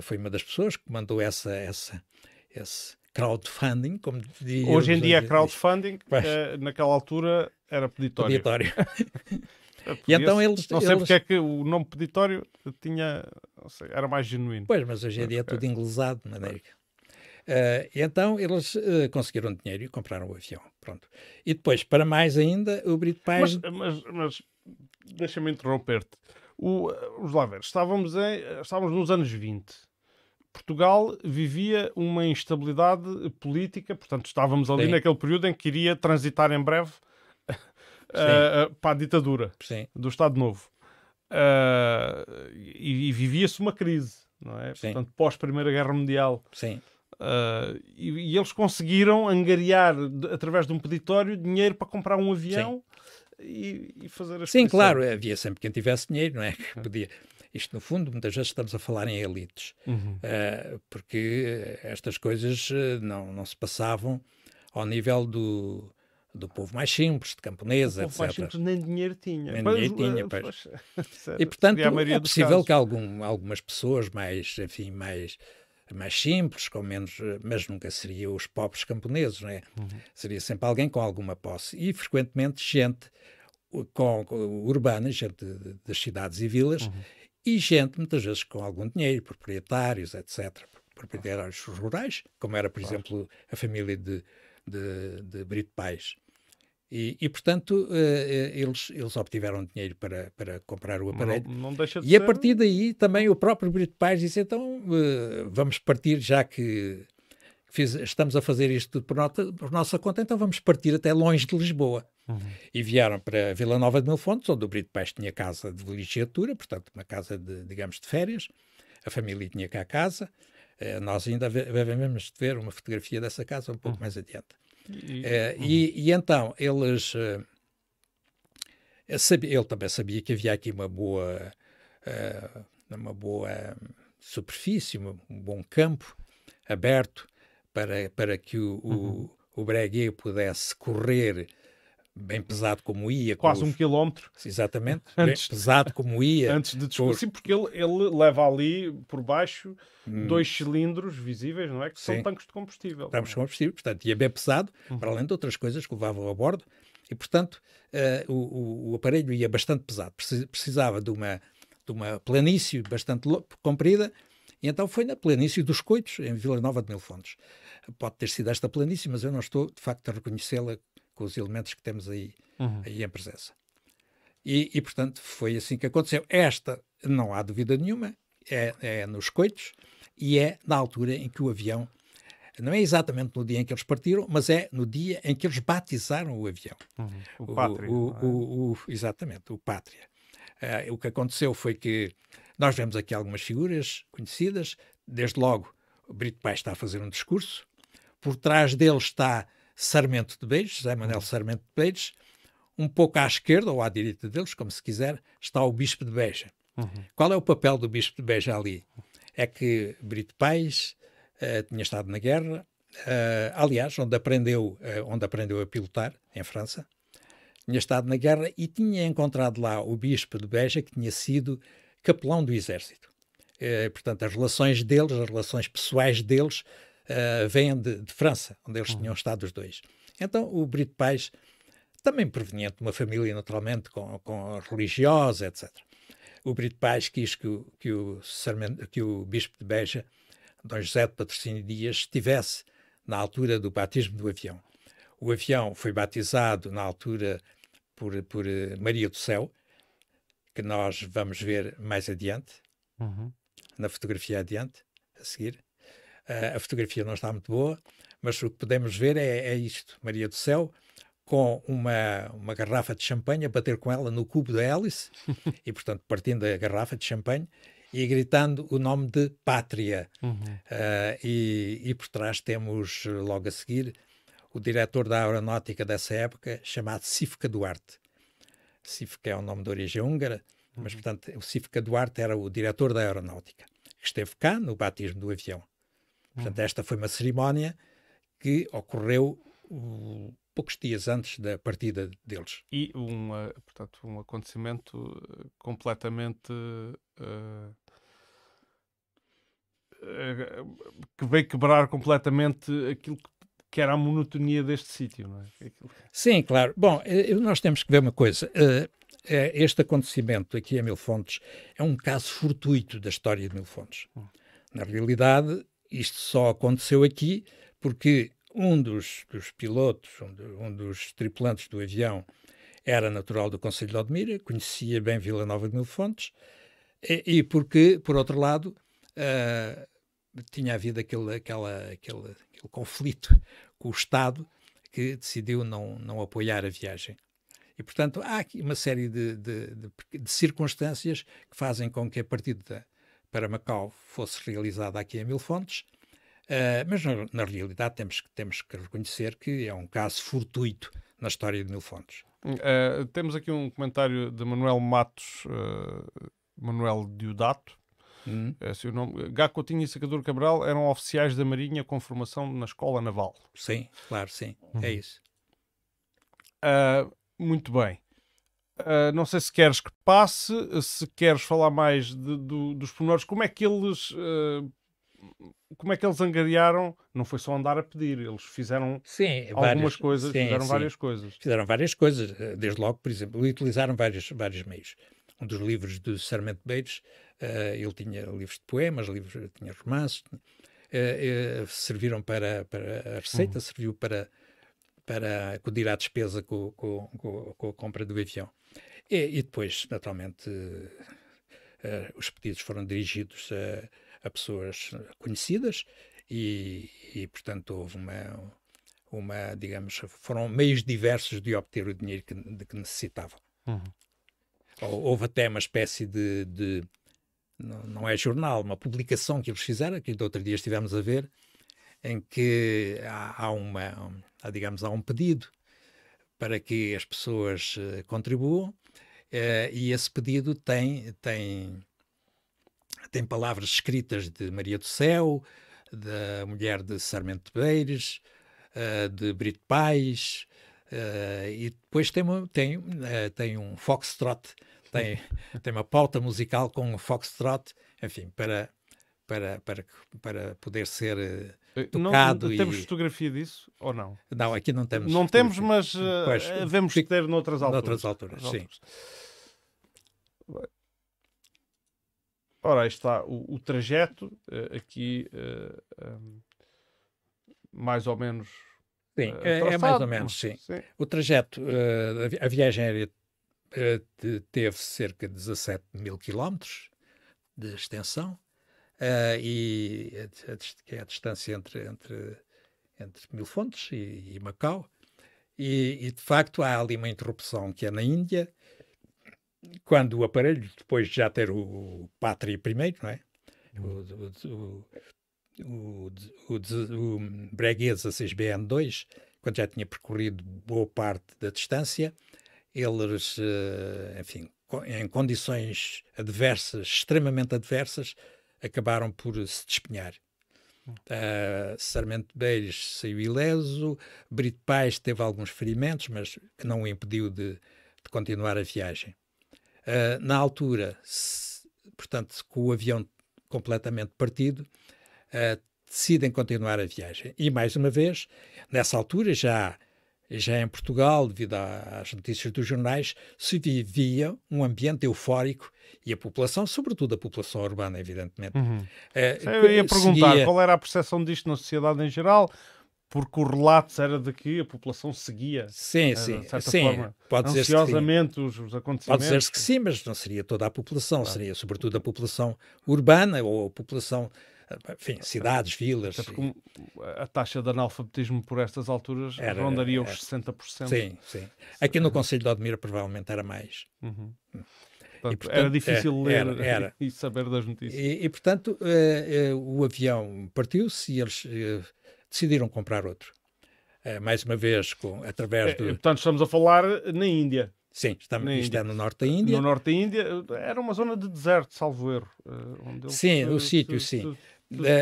foi uma das pessoas que mandou essa, essa, esse crowdfunding, como diria. Hoje em dia é crowdfunding, naquela altura era peditório. peditório. É e então eles. Não sei eles... porque é que o nome peditório tinha. Sei, era mais genuíno. Pois, mas hoje em dia é, é tudo inglesado, na América. Uh, então eles uh, conseguiram dinheiro e compraram o avião. Pronto. E depois, para mais ainda, o Brito Paz. Mas, mas, mas deixa-me interromper-te. Eh, os lá ver. Estávamos, em, eh, estávamos nos anos 20. Portugal vivia uma instabilidade política, portanto, estávamos ali Sim. naquele período em que iria transitar em breve eh, eh, para a ditadura Sim. do Estado Novo. Uh, e, e vivia-se uma crise, não é? Sim. Portanto, pós-Primeira Guerra Mundial. Sim. Uh, e, e, eles conseguiram angariar, através de um peditório, dinheiro para comprar um avião e, e, fazer as Sim, claro, havia sempre quem tivesse dinheiro, não é? Que podia. Isto, no fundo, muitas vezes estamos a falar em elites, uhum. uh, porque estas coisas não, não se passavam ao nível do, do povo mais simples, de camponesa, etc. O povo etc. mais simples nem dinheiro tinha. Nem pois, dinheiro tinha, eh, pois. pois. E, portanto, é possível que algum, algumas pessoas mais, enfim, mais mais simples, com menos, eh, mas nunca seria os pobres camponeses, não é? Uhum. Seria sempre alguém com alguma posse e frequentemente gente com, com urbana, gente das cidades e vilas uhum. e gente muitas vezes com algum dinheiro, proprietários, etc. Proprietários rurais, como era, por claro. exemplo, a família de de, de Brito Pais. E, e, portanto, eh, eh, eles, eles obtiveram dinheiro para, para comprar o aparelho. Não, não de e a partir daí, também o próprio Brito Pais disse: então eh, vamos partir, já que fiz, estamos a fazer isto tudo por, nota, por, nossa conta, então vamos partir até longe de Lisboa. Uhum. E vieram para Vila Nova de Mil Fontes, onde o Brito Pais tinha casa de licenciatura, portanto, uma casa, de, digamos, de férias. A família tinha cá a casa. Eh, nós ainda devemos de ver uma fotografia dessa casa um pouco hum. mais adiante. E, eh, hum. e, e então, eles. Eh, sabia, ele também sabia que havia aqui uma boa. uma boa superfície, um bom campo aberto para, para que o, uhum. o, o Breguet pudesse correr bem pesado como ia. Quase os... um quilómetro. Exatamente, antes, bem pesado como ia. Antes de descobrir, os... sim, porque ele, ele leva ali por baixo hum. dois cilindros visíveis, não é? Que sim. são tanques de combustível. Tanques de combustível, portanto, ia bem pesado, uhum. para além de outras coisas que levavam a bordo, e portanto uh, o, o, aparelho ia bastante pesado. Precisava de uma, de uma planície bastante comprida, e então foi na planície dos Coitos, em Vila Nova de Mil Fontes. Pode ter sido esta planície, mas eu não estou, de facto, a reconhecê-la com os elementos que temos aí, uhum. aí em presença. E, e, portanto, foi assim que aconteceu. Esta, não há dúvida nenhuma, é, é nos coitos e é na altura em que o avião, não é exatamente no dia em que eles partiram, mas é no dia em que eles batizaram o avião. Uhum. O, o Pátria. O, é? o, exatamente, o Pátria. Uh, o que aconteceu foi que nós vemos aqui algumas figuras conhecidas, desde logo o Brito Pai está a fazer um discurso, por trás dele está Sarmento de Beijos, José Manuel uhum. Sarmento de Beijos. Um pouco à esquerda ou à direita deles, como se quiser, está o Bispo de Beja. Uhum. Qual é o papel do Bispo de Beja ali? É que Brito Paes uh, tinha estado na guerra, uh, aliás, onde aprendeu, uh, onde aprendeu a pilotar, em França, tinha estado na guerra e tinha encontrado lá o Bispo de Beja, que tinha sido capelão do Exército. portanto, as relações deles, as relações pessoais deles, eh, vêm de, de, França, onde eles uhum. tinham estado os dois. Então o Brito Pais, também proveniente de uma família naturalmente com, com religiosa, etc. O Brito Pais quis que o, que o, que o Bispo de Beja, Dom José de Patrocínio Dias, estivesse na altura do batismo do avião. O avião foi batizado na altura por, por eh, Maria do Céu, que nós vamos ver mais adiante, uhum. na fotografia adiante, a seguir. Uh, a fotografia não está muito boa, mas o que podemos ver é, é isto: Maria do Céu com uma, uma garrafa de champanhe, a bater com ela no cubo da hélice e portanto partindo da garrafa de champanhe e gritando o nome de Pátria. Uhum. Uh, e, e por trás temos, eh, logo a seguir, o diretor da aeronáutica dessa época, chamado Sifka Duarte. Sifka é um nome de origem húngara, mas uhum. portanto o Sifka Duarte era o diretor da aeronáutica, que esteve cá no batismo do avião. Portanto, esta foi uma cerimónia que ocorreu uh, poucos dias antes da partida deles. E um, portanto, um acontecimento uh, completamente uh, uh, que veio quebrar completamente aquilo que era a monotonia deste sítio, não é? Sim, claro. Bom, eh, eh, nós temos que ver uma coisa. Eh, este acontecimento aqui em Mil Fontes é um caso fortuito da história de Mil Fontes. Hum. Na realidade, isto só aconteceu aqui porque um dos, dos pilotos, um, um, dos tripulantes do avião, era natural do Conselho de Odmira, conhecia bem Vila Nova de Mil Fontes, e, e porque, por outro lado, uh, tinha havido aquele, aquela, aquele, aquele conflito com o Estado que decidiu não, não apoiar a viagem. E, portanto, há aqui uma série de, de, de, de circunstâncias que fazem com que, a partir da, para Macau fosse realizada aqui em Mil Fontes, uh, mas na, na, realidade temos, temos que reconhecer que é um caso fortuito na história de Mil Fontes. Uh, temos aqui um comentário de Manuel Matos, uh, Manuel Diodato. Hum. É seu nome. Gacotinho e Sacador Cabral eram oficiais da Marinha com formação na Escola Naval. Sim, claro, sim. É uhum. É isso. Uh, muito bem. Ah, não sei se queres que passe, se queres falar mais de, do, dos pormenores, como é que eles uh, como é que eles angariaram? Não foi só andar a pedir, eles fizeram sim, algumas várias, coisas, sim, fizeram sim. várias coisas. Fizeram várias coisas, ah, desde logo, por exemplo, utilizaram vários, vários meios. Um dos livros do Sarmento Beiros, uh, ele tinha livros de poemas, livros, tinha romances, uh, uh, serviram para, para a receita, uhum. serviu para, para acudir à despesa com, com, com, com a compra do avião. E, e depois, naturalmente, uh, os pedidos foram dirigidos a, a pessoas conhecidas e, e, portanto, houve uma, uma, digamos, foram meios diversos de obter o dinheiro que, de que necessitavam. Uhum. Houve até uma espécie de, de não, não, é jornal, uma publicação que eles fizeram, que outro dia estivemos a ver, em que há, há uma, há, digamos, há um pedido para que as pessoas uh, contribuam Uh, e esse pedido tem, tem, tem palavras escritas de Maria do Céu, da mulher de Sarmento Beires, uh, eh, de Brito Pais, uh, eh, e depois tem, tem, tem um foxtrot, tem, tem uma pauta musical com um foxtrot, enfim, para, para, para, para poder ser eh, tocado. Não, temos e... fotografia disso ou não? Não, aqui não temos. Não temos, mas vemos eh, pois, eh, devemos fico... ter noutras alturas. Noutras alturas, sim. Ora, aí está o, o trajeto, aqui ehm, mais ou menos. Sim, é, é mais ou menos, sim. sim. O trajeto, a viagem aérea teve cerca de 17 mil quilómetros de extensão Uh, e a, que é a distância entre, entre, entre Mil Fontes e, e Macau. E, e, de facto, há ali uma interrupção que é na Índia, quando o aparelho, depois de já ter o, o Pátria primeiro, não é? Uhum. O, o, o, o Breguesa 6BN2, quando já tinha percorrido boa parte da distância, eles, ah, enfim, em condições adversas, extremamente adversas, acabaram por se despenhar. Uh, Sarmento Beires saiu ileso, Brito Paes teve alguns ferimentos, mas não o impediu de, de continuar a viagem. Uh, na altura, se, portanto, com o avião completamente partido, uh, decidem continuar a viagem. E mais uma vez, nessa altura já já em Portugal, devido às notícias dos jornais, se vivia um ambiente eufórico e a população, sobretudo a população urbana, evidentemente. Uhum. Eh, Eu ia perguntar seguia... qual era a percepção disto na sociedade em geral, porque o relato era de que a população seguia. Sim, eh, sim, sim. Forma, pode ansiosamente os, os, acontecimentos. Pode dizer-se que sim, mas não seria toda a população, seria sobretudo a população urbana ou a população enfim, cidades, vilas. E... A taxa de analfabetismo por estas alturas era, rondaria os 60%. Sim, sim. Aqui no Conselho de Odmira provavelmente era mais. Uhum. Hum. Portanto, e, portanto, era difícil é, ler era, era. e saber das notícias. E, e portanto, eh, eh, o avião partiu-se e eles eh, decidiram comprar outro. mais uma vez, com, através do. portanto, estamos a falar na Índia. Sim, está, na está é no norte da Índia. No norte da Índia, era uma zona de deserto, salvo erro. sim, o sítio, sim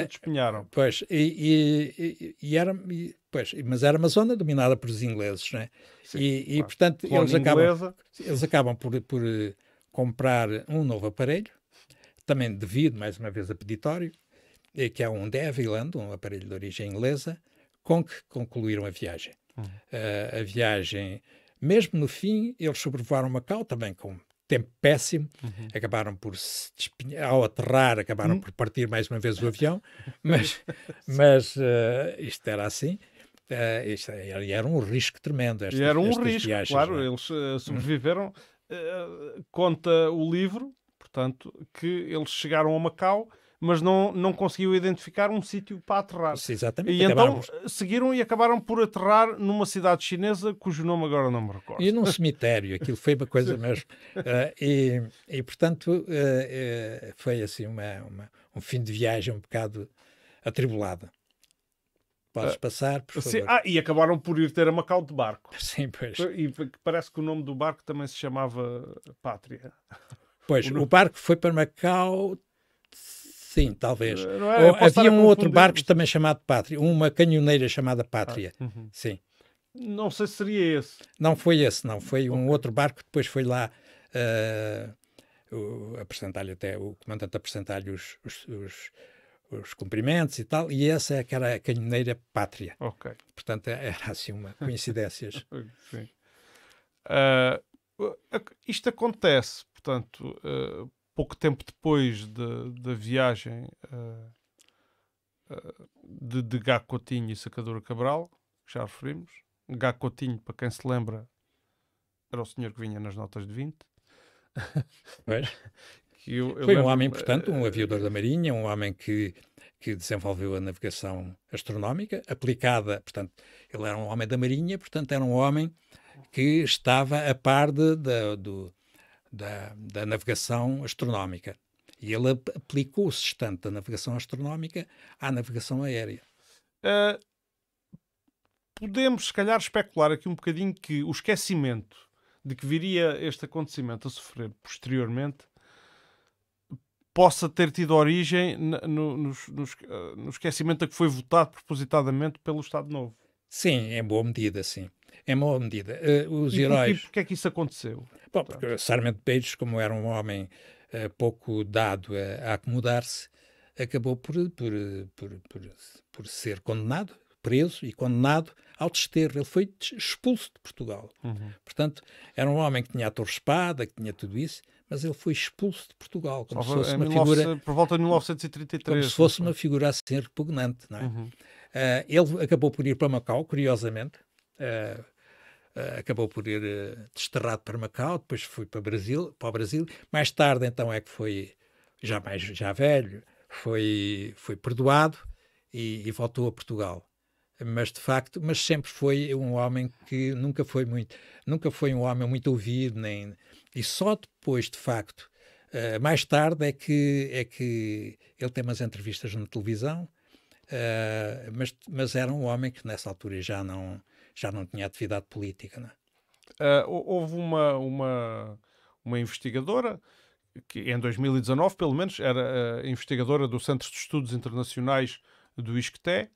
despenharam. Pois, e, e, e era, e, pois, mas era uma zona dominada por os ingleses, né? Sim, e, claro. e, portanto, eles acabam, eles acabam por, por eh, comprar um novo aparelho, também devido, mais uma vez, a peditório, eh, que é um Deviland, um aparelho de origem inglesa, com que concluíram a viagem. Uh, a viagem, mesmo no fim, eles sobrevoaram Macau, também com tempo péssimo, uhum. acabaram por se ao aterrar, acabaram uhum. por partir mais uma vez o avião, mas, mas uh, isto era assim. Uh, isto, é, era um risco tremendo. Estas, era um risco, viagens, claro, é? eles eh, uhum. sobreviveram. Uhum. conta o livro, portanto, que eles chegaram a Macau mas não, não conseguiu identificar um sítio para aterrar. Sim, exatamente. E acabaram... então seguiram e acabaram por aterrar numa cidade chinesa cujo nome agora não me recordo. E num cemitério, aquilo foi uma coisa mesmo. Uh, e, e portanto uh, uh, foi assim uma, uma, um fim de viagem um bocado atribulado. Podes passar, por favor. Sim, ah, e acabaram por ir ter a Macau de barco. Sim, pois. E parece que o nome do barco também se chamava Pátria. Pois, o, o barco foi para Macau Sim, talvez. Eh, é, havia um outro barco também chamado Pátria, uma canhoneira chamada Pátria. Ah, uhum. Sim. Não sei se seria esse. Não foi esse, não. Foi um outro barco que depois foi lá uh, apresentar-lhe até, o comandante apresentar-lhe os, os, os, os, cumprimentos e tal, e essa é aquela era a canhoneira Pátria. Ok. Portanto, é, era assim uma coincidências. Sim. Uh, isto acontece, portanto, uh, pouco tempo depois da, viagem uh, uh, de, de Gacotinho e Sacadura Cabral, que já referimos. Gacotinho, para quem se lembra, era o senhor que vinha nas notas de 20. que eu, eu Foi lembro, um homem importante, eh, um aviador da Marinha, um homem que, que desenvolveu a navegação astronómica aplicada. Portanto, ele era um homem da Marinha, portanto, era um homem que estava a par de, de do, da, da navegação astronómica. E ele aplicou o sextante da navegação astronómica à navegação aérea. Uh, podemos, se calhar, especular aqui um bocadinho que o esquecimento de que viria este acontecimento a sofrer posteriormente possa ter tido origem no, no, no, eh, no esquecimento a que foi votado propositadamente pelo Estado Novo. Sim, em boa medida, sim em boa medida. Uh, os e heróis. E porquê é que isso aconteceu? Bom, porque Sarmento Peixes como era um homem uh, pouco dado a, a acomodar-se, acabou por, por, por, por, por ser condenado, preso e condenado ao desterro. Ele foi expulso de Portugal. Uhum. Portanto, era um homem que tinha a torre-espada, que tinha tudo isso, mas ele foi expulso de Portugal, como Só se fosse uma 19... figura... Por volta de 1933. Como se fosse uma figura assim repugnante, não é? Uhum. Uh, ele acabou por ir para Macau, curiosamente, Uh, acabou por ir uh, desterrado para Macau, depois foi para, Brasil, para o Brasil. Mais tarde, então, é que foi, já, mais, já velho, foi, foi perdoado e, e voltou a Portugal mas de facto, mas sempre foi um homem que nunca foi muito, nunca foi um homem muito ouvido nem e só depois de facto, uh, mais tarde é que é que ele tem umas entrevistas na televisão, uh, mas mas era um homem que nessa altura já não já não tinha atividade política. É? Uh, houve uma, uma, uma investigadora que em 2019, pelo menos, era uh, investigadora do Centro de Estudos Internacionais do ISCTE,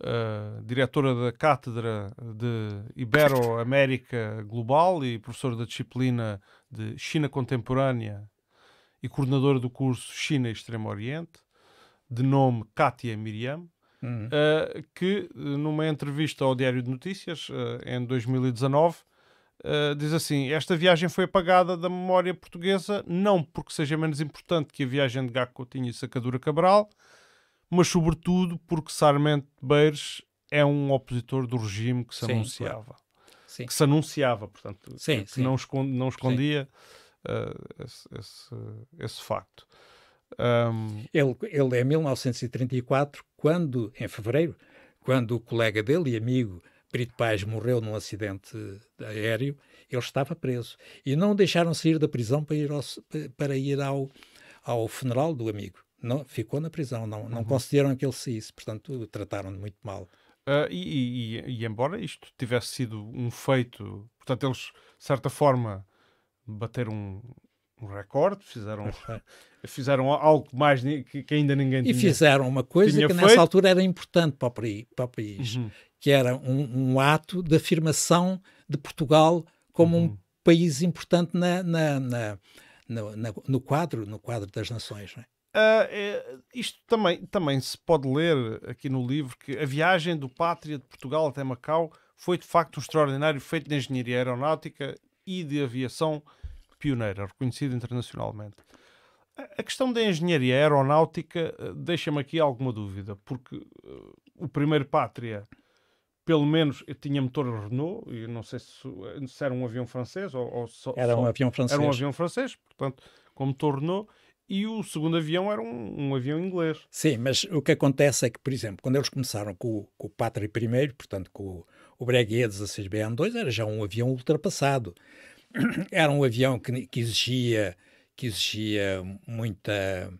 uh, ah, diretora da Cátedra de Ibero-América Global e professora da disciplina de China Contemporânea e coordenadora do curso China e Extremo Oriente, de nome Kátia Miriam, uhum. uh, que numa entrevista ao Diário de Notícias, eh, em 2019, Uh, eh, diz assim: esta viagem foi apagada da memória portuguesa, não porque seja menos importante que a viagem de Gaco Coutinho e Sacadura Cabral, mas sobretudo porque Sarmento Beires é um opositor do regime que se sim, anunciava. Claro. Sim. Que se anunciava, portanto, sim, que, não, esconde, não escondia uh, esse, esse, esse, facto. Um... Ele, ele é 1934, quando, em fevereiro, quando o colega dele e amigo Brito Paz morreu num acidente aéreo, ele estava preso. E não o deixaram sair da prisão para ir ao, para ir ao, ao funeral do amigo. Não, ficou na prisão, não, não uhum. consideram que ele saísse, portanto, trataram-no muito mal. Uh, e, e, e, embora isto tivesse sido um feito, portanto, eles, de certa forma, bateram um recorde, fizeram, fizeram algo mais que, que ainda ninguém tinha E fizeram uma coisa que feito. nessa altura era importante para o país, uhum. que era um, um, ato de afirmação de Portugal como uhum. um país importante na, na, na, na, no, quadro, no quadro das nações. Uh, é, isto também, também se pode ler aqui no livro que a viagem do Pátria de Portugal até Macau foi de facto um extraordinário feito de engenharia aeronáutica e de aviação pioneira, reconhecida internacionalmente. A questão da engenharia aeronáutica eh, deixa-me aqui alguma dúvida, porque uh, o primeiro Pátria, pelo menos, eh, tinha motor Renault, e não sei se, se era um avião francês ou, ou só, Era um avião francês. Era um avião francês, portanto, com motor Renault, e o segundo avião era um, um, avião inglês. Sim, mas o que acontece é que, por exemplo, quando eles começaram com, com o Pátria primeiro, portanto, com o, o Breguet 16BN2, era já um avião ultrapassado. era um avião que, que, exigia, que exigia muita,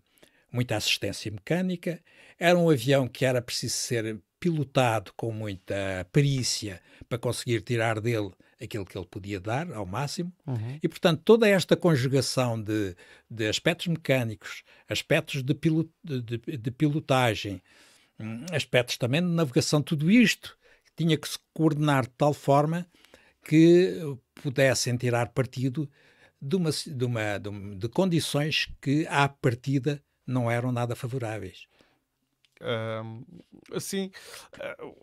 muita assistência mecânica, era um avião que era preciso ser pilotado com muita perícia para conseguir tirar dele aquilo que ele podia dar ao máximo. Uhum. E, portanto, toda esta conjugação de, de aspectos mecânicos, aspectos de, pilot, de, de, pilotagem, hum, aspectos também de navegação, tudo isto tinha que se coordenar de tal forma que pudessem tirar partido de, uma, de, uma, de, de condições que, à partida, não eram nada favoráveis. Uh, assim,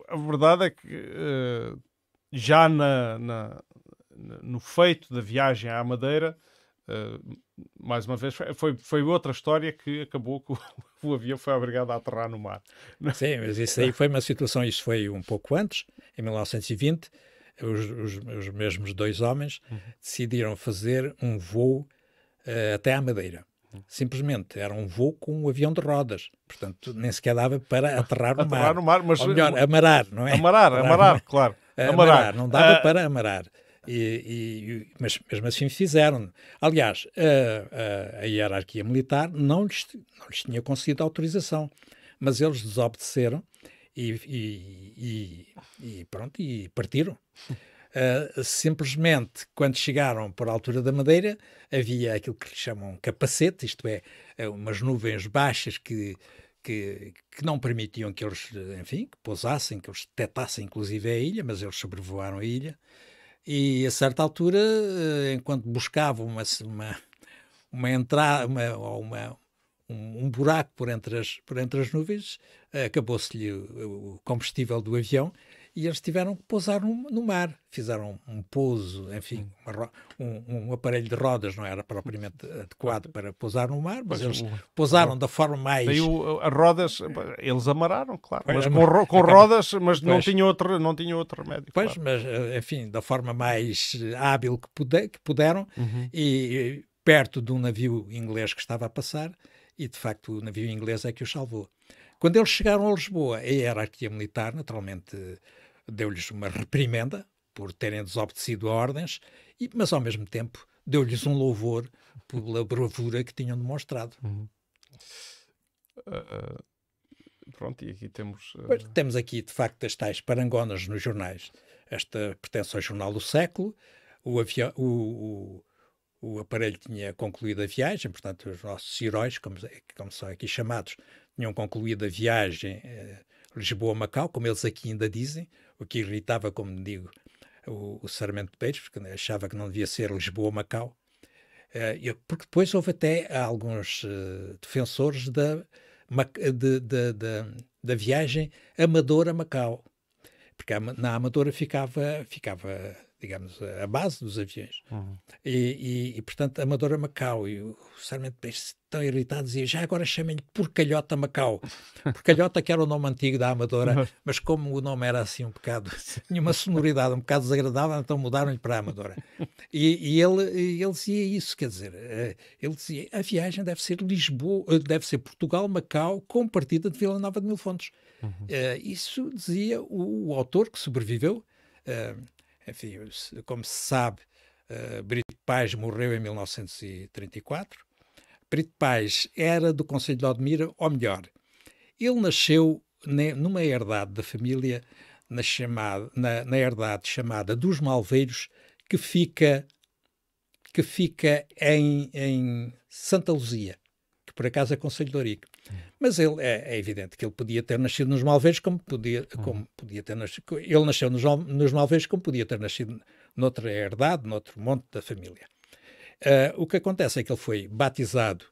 a verdade é que uh, já na, na, no feito da viagem à Madeira, uh, mais uma vez, foi, foi outra história que acabou que o, o, avião foi obrigado a aterrar no mar. Sim, mas isso aí foi uma situação, isso foi um pouco antes, em 1920, os, os, os mesmos dois homens uhum. decidiram fazer um voo uh, até à Madeira. Uhum. Simplesmente era um voo com um avião de rodas, portanto nem sequer dava para aterrar no aterrar mar. No mar mas... Ou melhor, eh, amarar, não é? Amarar, amarar, amarar é? claro. Eh, amarar. amarar. não dava uh... para amarar. E, e, mas mesmo assim fizeram. Aliás, a, a, a hierarquia militar não lhes, não lhes, tinha concedido autorização, mas eles desobedeceram e, e, e pronto, e partiram. Uh, simplesmente, quando chegaram por altura da Madeira, havia aquilo que chamam capacete, isto é, é, umas nuvens baixas que, que, que, não permitiam que eles, enfim, que pousassem, que eles detectassem inclusive a ilha, mas eles sobrevoaram a ilha. E a certa altura, ah, enquanto buscavam uma, uma, uma entrada, uma, uma um, um, buraco por entre as, por entre as nuvens, acabou-se-lhe o, o combustível do avião e eles tiveram que pousar no, no mar. Fizeram um, um pouso, enfim, hum. uma, um, um, aparelho de rodas não era propriamente adequado para pousar no mar, mas pois eles o, pousaram o, da forma mais. Daí o, rodas, eh, eles amarraram, claro, pois, mas com, com rodas, mas pois, não, tinha outro, não tinha outro remédio. Pois, claro. mas eh, enfim, da forma mais eh, hábil que, puder, que puderam, uhum. e perto de um navio inglês que estava a passar, e de facto o navio inglês é que os salvou. Quando eles chegaram a Lisboa, a hierarquia militar, naturalmente deu-lhes uma reprimenda por terem desobedecido a ordens, e, mas ao mesmo tempo deu-lhes um louvor pela bravura que tinham demonstrado. Uhum. Uh, pronto, e aqui temos. Uh... Pois, temos aqui, de facto, as tais parangonas nos jornais. Esta pertence ao Jornal do Século, o, avião, o, o, o aparelho tinha concluído a viagem, portanto, os nossos heróis, como, como são aqui chamados, tinham concluído a viagem eh, Lisboa-Macau, como eles aqui ainda dizem, o que irritava, como digo, o, o Sarmento de peixes, porque achava que não devia ser Lisboa-Macau, eh, porque depois houve até alguns eh, defensores da, de, de, de, da viagem Amadora-Macau, porque na Amadora ficava, ficava digamos, a base dos aviões. Uhum. E, e, e, portanto, a Amadora Macau e o Sarmento Peixe tão irritados e já agora chamem-lhe Porcalhota Macau. Porcalhota que era o nome antigo da Amadora, uhum. mas como o nome era assim um bocado, tinha uma sonoridade um bocado desagradável, então mudaram-lhe para a Amadora. E, e ele, ele dizia isso, quer dizer, eh, ele dizia, a viagem deve ser Lisboa, eh, deve ser Portugal-Macau com partida de Vila Nova de Mil Fontes. Uhum. Uh, isso dizia o, o autor que sobreviveu, Uh, enfim, como se sabe, uh, Brito Paz morreu em 1934. Brito Paz era do Conselho de Odmira, ou melhor, ele nasceu ne, numa herdade da família, na, chamada, na, na herdade chamada dos Malveiros, que fica que fica em, em Santa Luzia que por acaso aconselho Dorico. Mas ele, é, é, evidente que ele podia ter nascido nos Malvejos como podia, como uhum. podia ter nascido. Ele nasceu nos, nos Malvejos como podia ter nascido noutra herdade, noutro monte da família. Uh, o que acontece é que ele foi batizado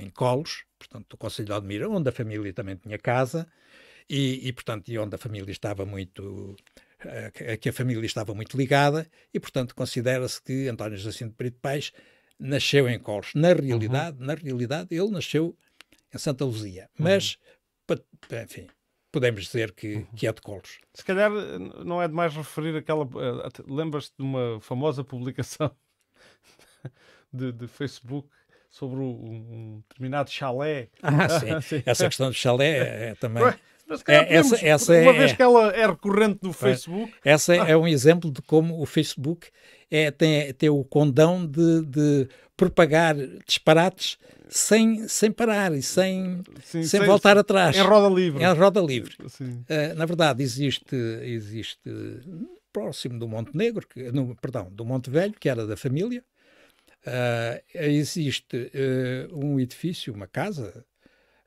em Colos, portanto, do Conselho de Almira, onde a família também tinha casa, e, e portanto, e onde a família estava muito a ah, que a família estava muito ligada e, portanto, considera-se que António Jacinto Perito Pais nasceu em Colos, Na uhum. realidade, uhum. na realidade, ele nasceu em Santa Luzia. Uhum. Mas, uhum. enfim, podemos dizer que, uhum. que é de Colos. Se calhar eh, não é demais referir aquela... Eh, lembras-te de uma famosa publicação de, de Facebook sobre um determinado chalé. Ah, sim. sim. Essa questão do chalé é, é também... Mas, é, essa, essa uma é, vez que ela é recorrente no Facebook. É, essa ah. é um exemplo de como o Facebook é, tem, tem o condão de, de propagar disparates sem, sem parar e sem, Sim, sem, sem, voltar atrás. Em roda livre. Em roda livre. Uh, na verdade, existe, existe próximo do Monte Negro, que, no, perdão, do Monte Velho, que era da família. Uh, existe uh, um edifício, uma casa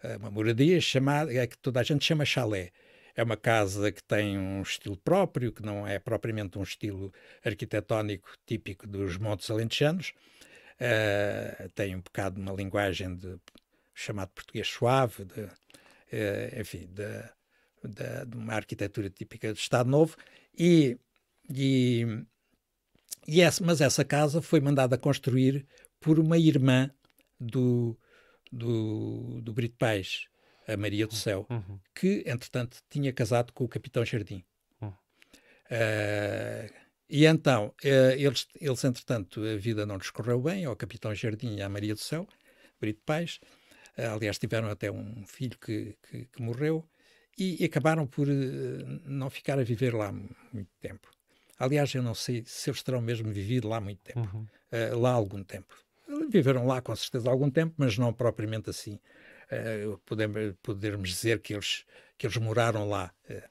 eh, uma moradia chamada, é que toda a gente chama chalé. É uma casa que tem um estilo próprio, que não é propriamente um estilo arquitetónico típico dos montes alentejanos. Uh, tem um bocado uma linguagem de chamado português suave, de, uh, enfim, de, de, de, uma arquitetura típica do Estado Novo. E, e, e essa, mas essa casa foi mandada construir por uma irmã do, do, do Brito Pais, a Maria do hum, Céu, uhum. que, entretanto, tinha casado com o Capitão Jardim. Uhum. Uh, e então, uh, eles, eles, entretanto, a vida não lhes correu bem, ao Capitão Jardim e à Maria do Céu, Brito Pais. Uh, ah, aliás, tiveram até um filho que, que, que morreu e, e acabaram por eh, não ficar a viver lá muito tempo. Aliás, eu não sei se eles terão mesmo vivido lá muito tempo, uhum. Eh, lá algum tempo. Viveram lá com certeza algum tempo, mas não propriamente assim. Eh, uh, podemos, podemos dizer que eles, que eles moraram lá. Eh,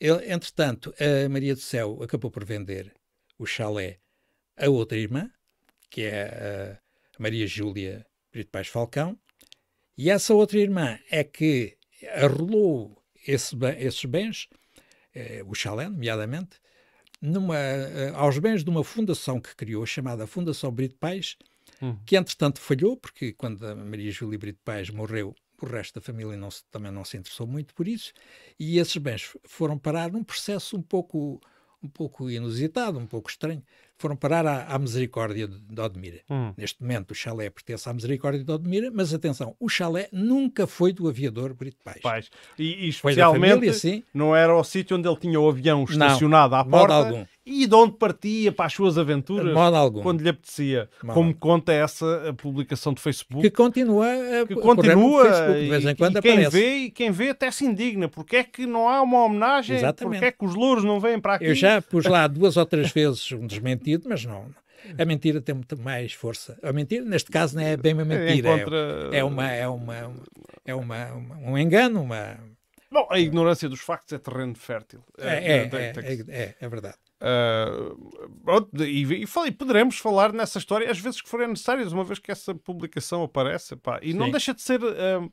ele, entretanto, a Maria do Céu acabou por vender o chalé a outra irmã, que é a Maria Júlia Brito Pais Falcão, e essa outra irmã é que arrolou esse, esses bens, eh, o chalé, nomeadamente, numa, aos bens de uma fundação que criou, chamada Fundação Brito Pais, hum. que entretanto falhou, porque quando a Maria Júlia Brito Paes morreu, o resto da família não se, também não se interessou muito por isso, e esses bens foram parar num processo um pouco um pouco inusitado, um pouco estranho, foram parar à, à misericórdia de, de Odmira. Hum. Neste momento o chalé pertence à misericórdia de Odmira, mas atenção, o chalé nunca foi do aviador Brito Pais. Pais. E, e especialmente família, não era o sítio onde ele tinha o avião estacionado não, à porta e de onde partia para as suas aventuras quando lhe apetecia. Mal como algum. conta essa publicação de Facebook. Que continua a que continua Facebook, de vez em quando e quem aparece. Vê, e quem vê até se indigna. Porque é que não há uma homenagem? Exatamente. Porque é que os louros não vêm para aqui? Eu já pus lá duas ou três vezes um desmentido, mas não. A mentira tem muito mais força. A mentira, neste caso, não é bem uma mentira. Encontra... É, é, uma, é, uma, é uma, uma um engano, uma... Bom, a ignorância dos factos é terreno fértil. É, é, é, é, é verdade. Ah, e, e, falei, poderemos falar nessa história às vezes que forem necessárias, uma vez que essa publicação aparece. Pá, e Sim. não deixa de ser. Uh,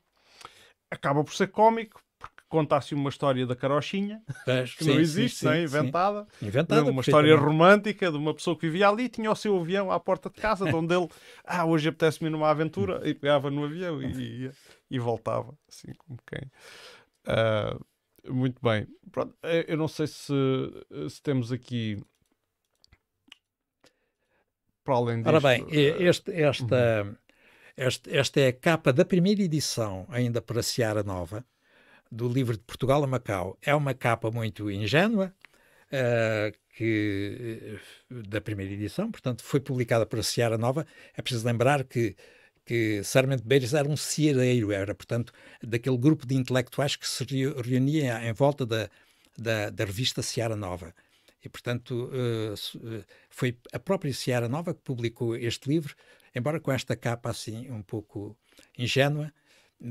acaba por ser cómico, porque contasse assim uma história da carochinha, Mas, que sim, não existe, né, sim, inventada. inventada uma história romântica de uma pessoa que vivia ali, tinha o seu avião à porta de casa, de onde ele, ah, hoje apetece-me numa aventura, e pegava no avião e, e, e voltava, assim como quem. Uh, muito bem. Pronto, eh, eu não sei se, eh, se temos aqui. Para além disso. Ora bem, eh, este, esta, uhum. este, esta é a capa da primeira edição, ainda para Seara Nova, do livro de Portugal a Macau. É uma capa muito ingênua, uh, que, da primeira edição, portanto, foi publicada para Seara Nova. É preciso lembrar que que Sarmento Beiras era um cereiro, era, portanto, daquele grupo de intelectuais que se reunia em volta da, da, da revista Seara Nova. E, portanto, eh, eh, foi a própria Seara Nova que publicou este livro, embora com esta capa assim um pouco ingênua.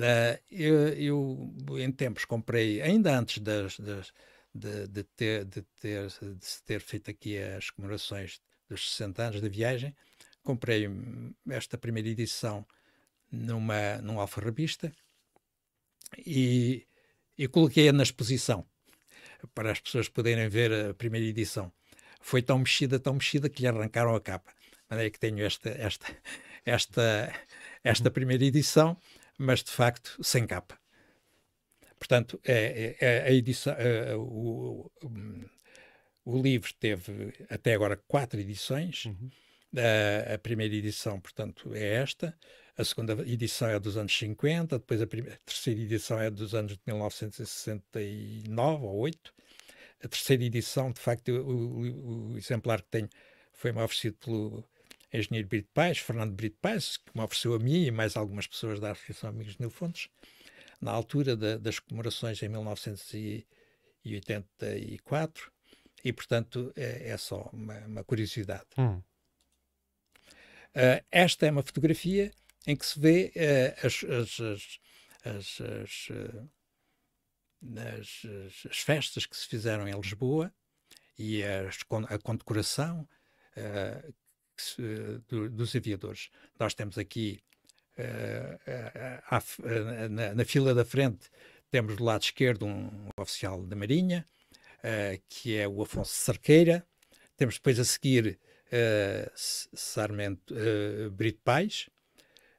Eh, eu, em tempos, comprei, ainda antes das, das de, de, ter, de, ter, de se ter feito aqui as comemorações dos 60 anos da viagem, Comprei hum, esta primeira edição numa, num alfarrabista e, e coloquei-a na exposição para as pessoas poderem ver a primeira edição. Foi tão mexida, tão mexida que lhe arrancaram a capa. Mas é que tenho esta, esta, esta, esta uhum. primeira edição, mas de facto sem capa. Portanto, é, é, é a edição, é, o, o, hum, o livro teve até agora quatro edições. Uhum a primeira edição, portanto, é esta. A segunda edição é dos anos 50, depois a, primeira, a terceira edição é dos anos de 1969 ou 8. A terceira edição, de facto, o, o, o exemplar que tenho foi-me oferecido pelo engenheiro Brito Paes, Fernando Brito Paes, que me ofereceu a mim e mais algumas pessoas da Associação Amigos de Nil Fontes, na altura da, das comemorações em 1984. E, portanto, é, é só uma, uma curiosidade. Hum. Uh, esta é uma fotografia em que se vê uh, as, eh, as, as, as, festas que se fizeram em Lisboa e a condecoração uh, se, do, dos aviadores. Nós temos aqui na, na, fila da frente temos do lado esquerdo um oficial da Marinha, que é o Afonso Cerqueira. Temos depois a seguir uh, Sarmento uh, Brito Pais,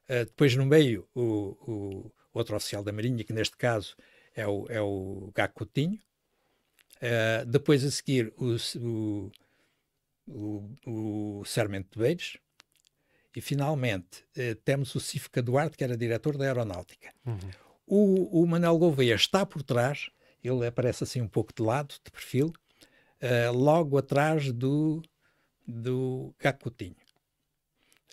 uh, depois no meio o, o, outro oficial da Marinha, que neste caso é o, é o Gacotinho Coutinho, depois a seguir o, o, o, o Sarmento de Beiros, e finalmente temos o Cífica Duarte, que era diretor da Aeronáutica. Uhum. O, o Manuel Gouveia está por trás, ele aparece assim um pouco de lado, de perfil, Uh, logo atrás do do Gato Coutinho.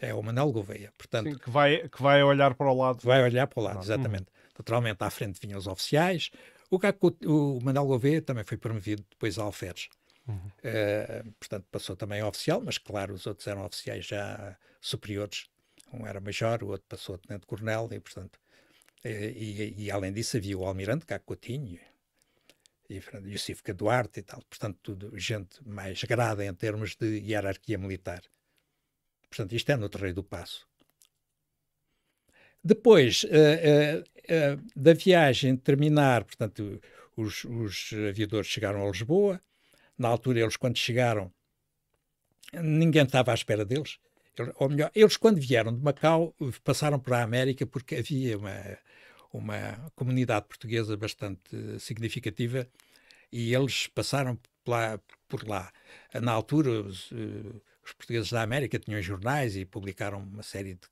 É o Manuel Gouveia, portanto... Sim, que, vai, que vai olhar para o lado. Vai olhar para o lado, ah, exatamente. Hum. Naturalmente, à frente vinham os oficiais. O, Gaco, o Manuel Gouveia também foi promovido depois a alferes. Uhum. Uh, portanto, passou também a oficial, mas claro, os outros eram oficiais já superiores. Um era major, o outro passou a tenente-coronel e, portanto... Eh, e, e, e, além disso havia o almirante Gaco Coutinho e Fernando Duarte e tal. Portanto, tudo gente mais grada em termos de hierarquia militar. Portanto, isto é no Terreiro do Passo. Depois uh, uh, uh, da viagem terminar, portanto, os, os, aviadores chegaram a Lisboa. Na altura, eles, quando chegaram, ninguém estava à espera deles. Ou melhor, eles, quando vieram de Macau, passaram para a América porque havia uma, uma comunidade portuguesa bastante significativa e eles passaram por lá. Na altura, os, eh, os, portugueses da América tinham jornais e publicaram uma série de,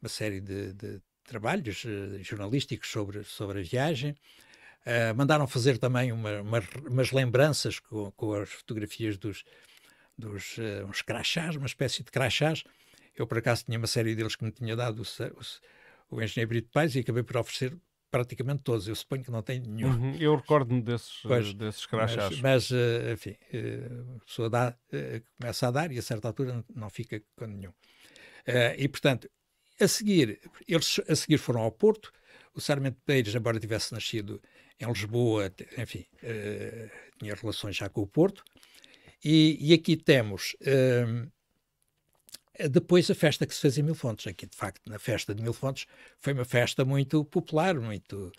uma série de, de trabalhos eh, jornalísticos sobre, sobre a viagem. Uh, mandaram fazer também uma, uma, umas lembranças com, com, as fotografias dos, dos uh, uns crachás, uma espécie de crachás. Eu, por acaso, tinha uma série deles que me tinha dado o, o o engenheiro Brito Pais e acabei por oferecer praticamente todos. Eu suponho que não tenho nenhum. Uhum, eu recordo-me desses, pois, desses crachás. Mas, mas eh, enfim, eh, a pessoa dá, eh, começa a dar e a certa altura não fica com nenhum. E, portanto, a seguir, eles a seguir foram ao Porto. O Sarmento Peires, embora tivesse nascido em Lisboa, enfim, tinha relações já com o Porto. E, e aqui temos eh, depois a festa que se fez em Mil Fontes, aqui de facto na festa de Mil Fontes foi uma festa muito popular, muito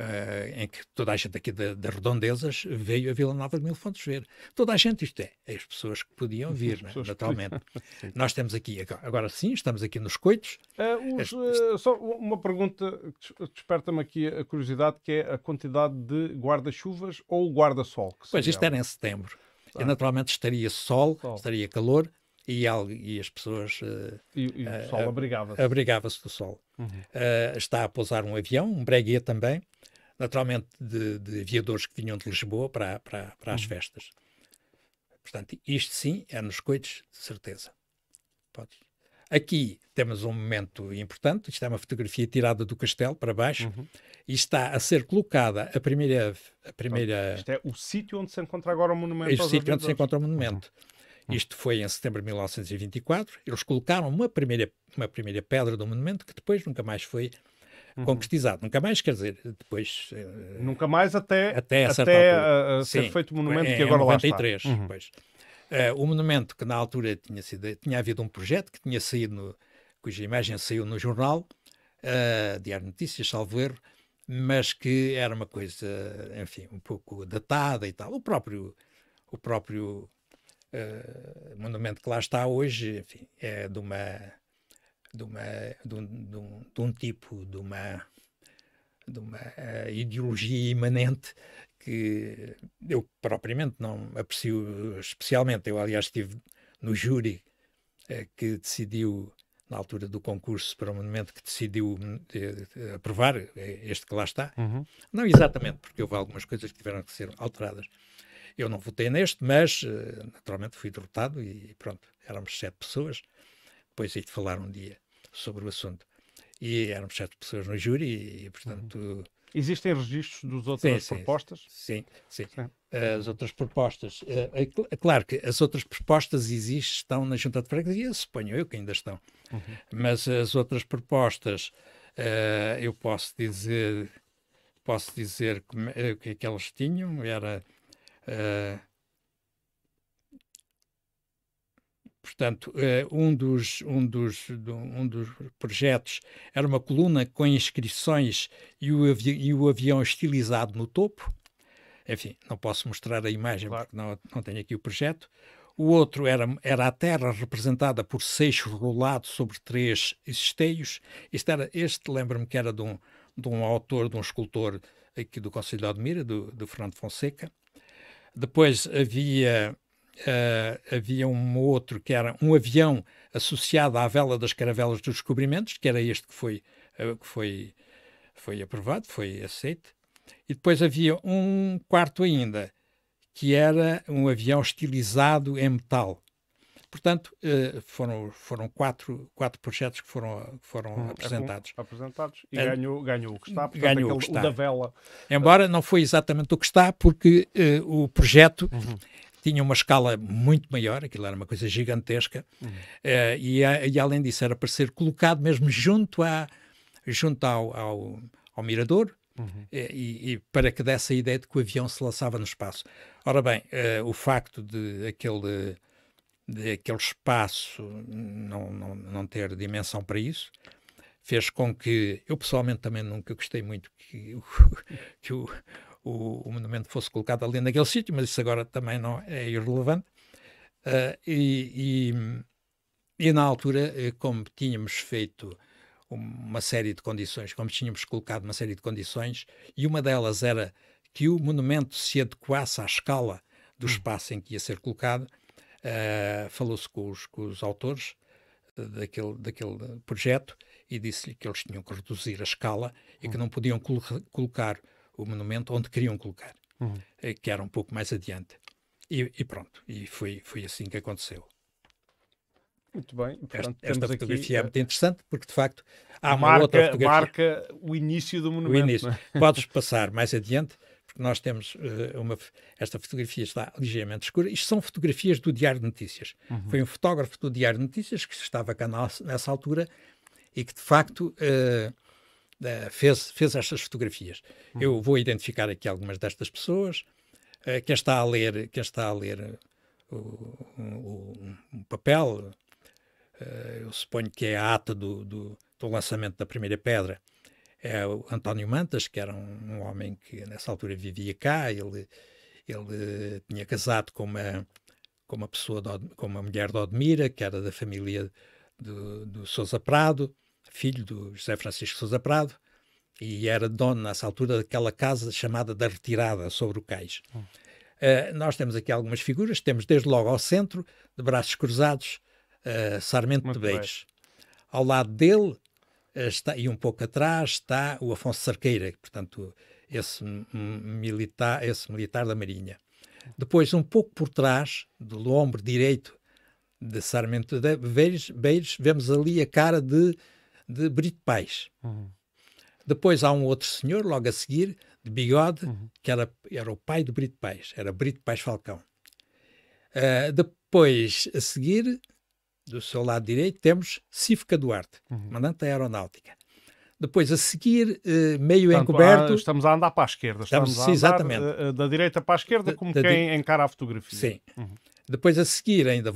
Uh, em que toda a gente aqui das da Redondezas veio a Vila Nova de Mil Fontes ver. Toda a gente, isto é, é as pessoas que podiam vir, né, naturalmente. Nós temos aqui, agora sim, estamos aqui nos coitos. Eh, os, só uma pergunta que desperta-me aqui a curiosidade, que é a quantidade de guarda-chuvas ou guarda-sol? Pois, isto era em setembro. Ah. E, naturalmente estaria sol, sol, estaria calor, e, e as pessoas. Uh, eh, e, e, o eh, sol uh, abrigava-se. Abrigava-se do sol. Uhum. Uh, está a pousar um avião, um Breguet também, naturalmente de, de aviadores que vinham de Lisboa para, para, para as uhum. festas. Portanto, isto sim é nos coitos, de certeza. Podes. Aqui temos um momento importante. Isto é uma fotografia tirada do castelo para baixo uhum. e está a ser colocada a primeira. A primeira... Isto é o sítio onde se encontra agora o monumento. É o sítio onde se encontra o monumento. Uhum. Uhum. Isto foi em setembro de 1924. Eles colocaram uma primeira, uma primeira pedra do monumento que depois nunca mais foi uhum. concretizado. Nunca mais, quer dizer, depois... Eh, nunca mais até, até, até a, ser feito o monumento que agora 93, lá está. Uhum. Pois. Uh, o monumento que na altura tinha, sido, tinha havido um projeto que tinha saído, no, cuja imagem saiu no jornal, uh, Diário Notícias, salvo erro, mas que era uma coisa, enfim, um pouco datada e tal. O próprio, o próprio o eh, monumento que lá está hoje, enfim, é de uma de, uma, de, um, de, um, de um tipo, de uma, de uma uh, ideologia imanente que eu propriamente não aprecio especialmente. Eu, aliás, estive no júri uh, que decidiu, na altura do concurso para o monumento, que decidiu uh, aprovar este que lá está. Uhum. Não exatamente, porque houve algumas coisas que tiveram que ser alteradas. Eu não votei neste, mas eh, naturalmente fui derrotado e pronto, éramos sete pessoas. Depois hei de falar um dia sobre o assunto. E éramos sete pessoas no júri e, portanto. Uhum. Existem registros das outras sim, propostas? Sim, sim, sim. As outras propostas. Eh, é, é claro que as outras propostas existem, estão na Junta de Freguesia, suponho eu que ainda estão. Uhum. Mas as outras propostas, uh, eu posso dizer, posso dizer que, que, é que elas tinham, era Uh, portanto, eh, um dos, um, dos, um dos projetos era uma coluna com inscrições e o, e o avião estilizado no topo. Enfim, não posso mostrar a imagem claro. porque não, não tenho aqui o projeto. O outro era, era a terra representada por seis rolados sobre três esteios. Este, lembro este me que era de um, de um autor, de um escultor aqui do Conselho de Almira, do, do Fernando Fonseca. Depois havia, uh, havia um outro que era um avião associado à vela das caravelas dos descobrimentos, que era este que foi, uh, que foi, foi aprovado, foi aceito. E depois havia um quarto ainda, que era um avião estilizado em metal. Portanto, eh, foram, foram quatro, quatro projetos que foram, que foram hum, é apresentados. apresentados. E é, ganhou, ganhou o que está, portanto, ganhou o, que está. O da vela. Embora não foi exatamente o que está, porque uh, o projeto uhum. tinha uma escala muito maior, aquilo era uma coisa gigantesca, uhum. uh, e, a, e, além disso era para ser colocado mesmo junto, à, junto ao, ao, ao mirador, Uhum. E, e, para que desse a ideia de que o avião se lançava no espaço. Ora bem, uh, o facto de aquele daquele espaço não, não, não ter dimensão para isso, fez com que eu pessoalmente também nunca gostei muito que o, que o, o, o monumento fosse colocado ali naquele sítio, mas isso agora também não é irrelevante. Uh, e, e, e, na altura, eh, como tínhamos feito uma série de condições, como tínhamos colocado uma série de condições, e uma delas era que o monumento se adequasse à escala do hum. espaço em que ia ser colocado, Uh, Falou-se com, com os, autores eh, daquele, daquele eh, projeto e disse-lhe que eles tinham que reduzir a escala e que uhum. não podiam col colocar o monumento onde queriam colocar, uhum. que era um pouco mais adiante. E, e, pronto, e foi, foi assim que aconteceu. Muito bem. Portanto, esta, esta fotografia aqui, é muito interessante porque, de facto, há marca, uma outra fotografia. Marca o início do monumento. O início. É? Podes passar mais adiante porque nós temos uh, uma, esta fotografia está ligeiramente escura. Isto são fotografias do Diário de Notícias. Uhum. Foi um fotógrafo do Diário de Notícias que estava cá na, nessa altura e que de facto uh, uh, fez, fez estas fotografias. Uhum. Eu vou identificar aqui algumas destas pessoas. quem está a ler, quem está a ler o, o, um papel, eu suponho que é a ata do, do, do lançamento da primeira pedra é o António Mantas, que era um, um, homem que nessa altura vivia cá, ele, ele tinha casado com uma, com uma pessoa, de, com uma mulher de Odmira, que era da família do, do Sousa Prado, filho do José Francisco Sousa Prado, e era dono nessa altura daquela casa chamada da Retirada, sobre o Cais. Uh, nós temos aqui algumas figuras, temos desde logo ao centro, de braços cruzados, uh, Sarmento Muito de Beiros. Bem. Ao lado dele, eh, está, e um pouco atrás está o Afonso Sarqueira, portanto, esse, militar esse militar da Marinha. Depois, um pouco por trás, do ombro direito de Sarmento de vemos ali a cara de, de Brito Pais. Uhum. Depois há um outro senhor, logo a seguir, de bigode, uhum. que era, era o pai de Brito Pais, era Brito Pais Falcão. Uh, depois, a seguir, do seu lado direito, temos Cifca Duarte, uhum. comandante da aeronáutica. Depois, a seguir, eh, meio Portanto, encoberto. A, ah, estamos a andar para a esquerda. Estamos, estamos a exatamente. Da, eh, eh, da, direita para a esquerda, como da, quem encara a fotografia. Sim. Uhum. Depois, a seguir, ainda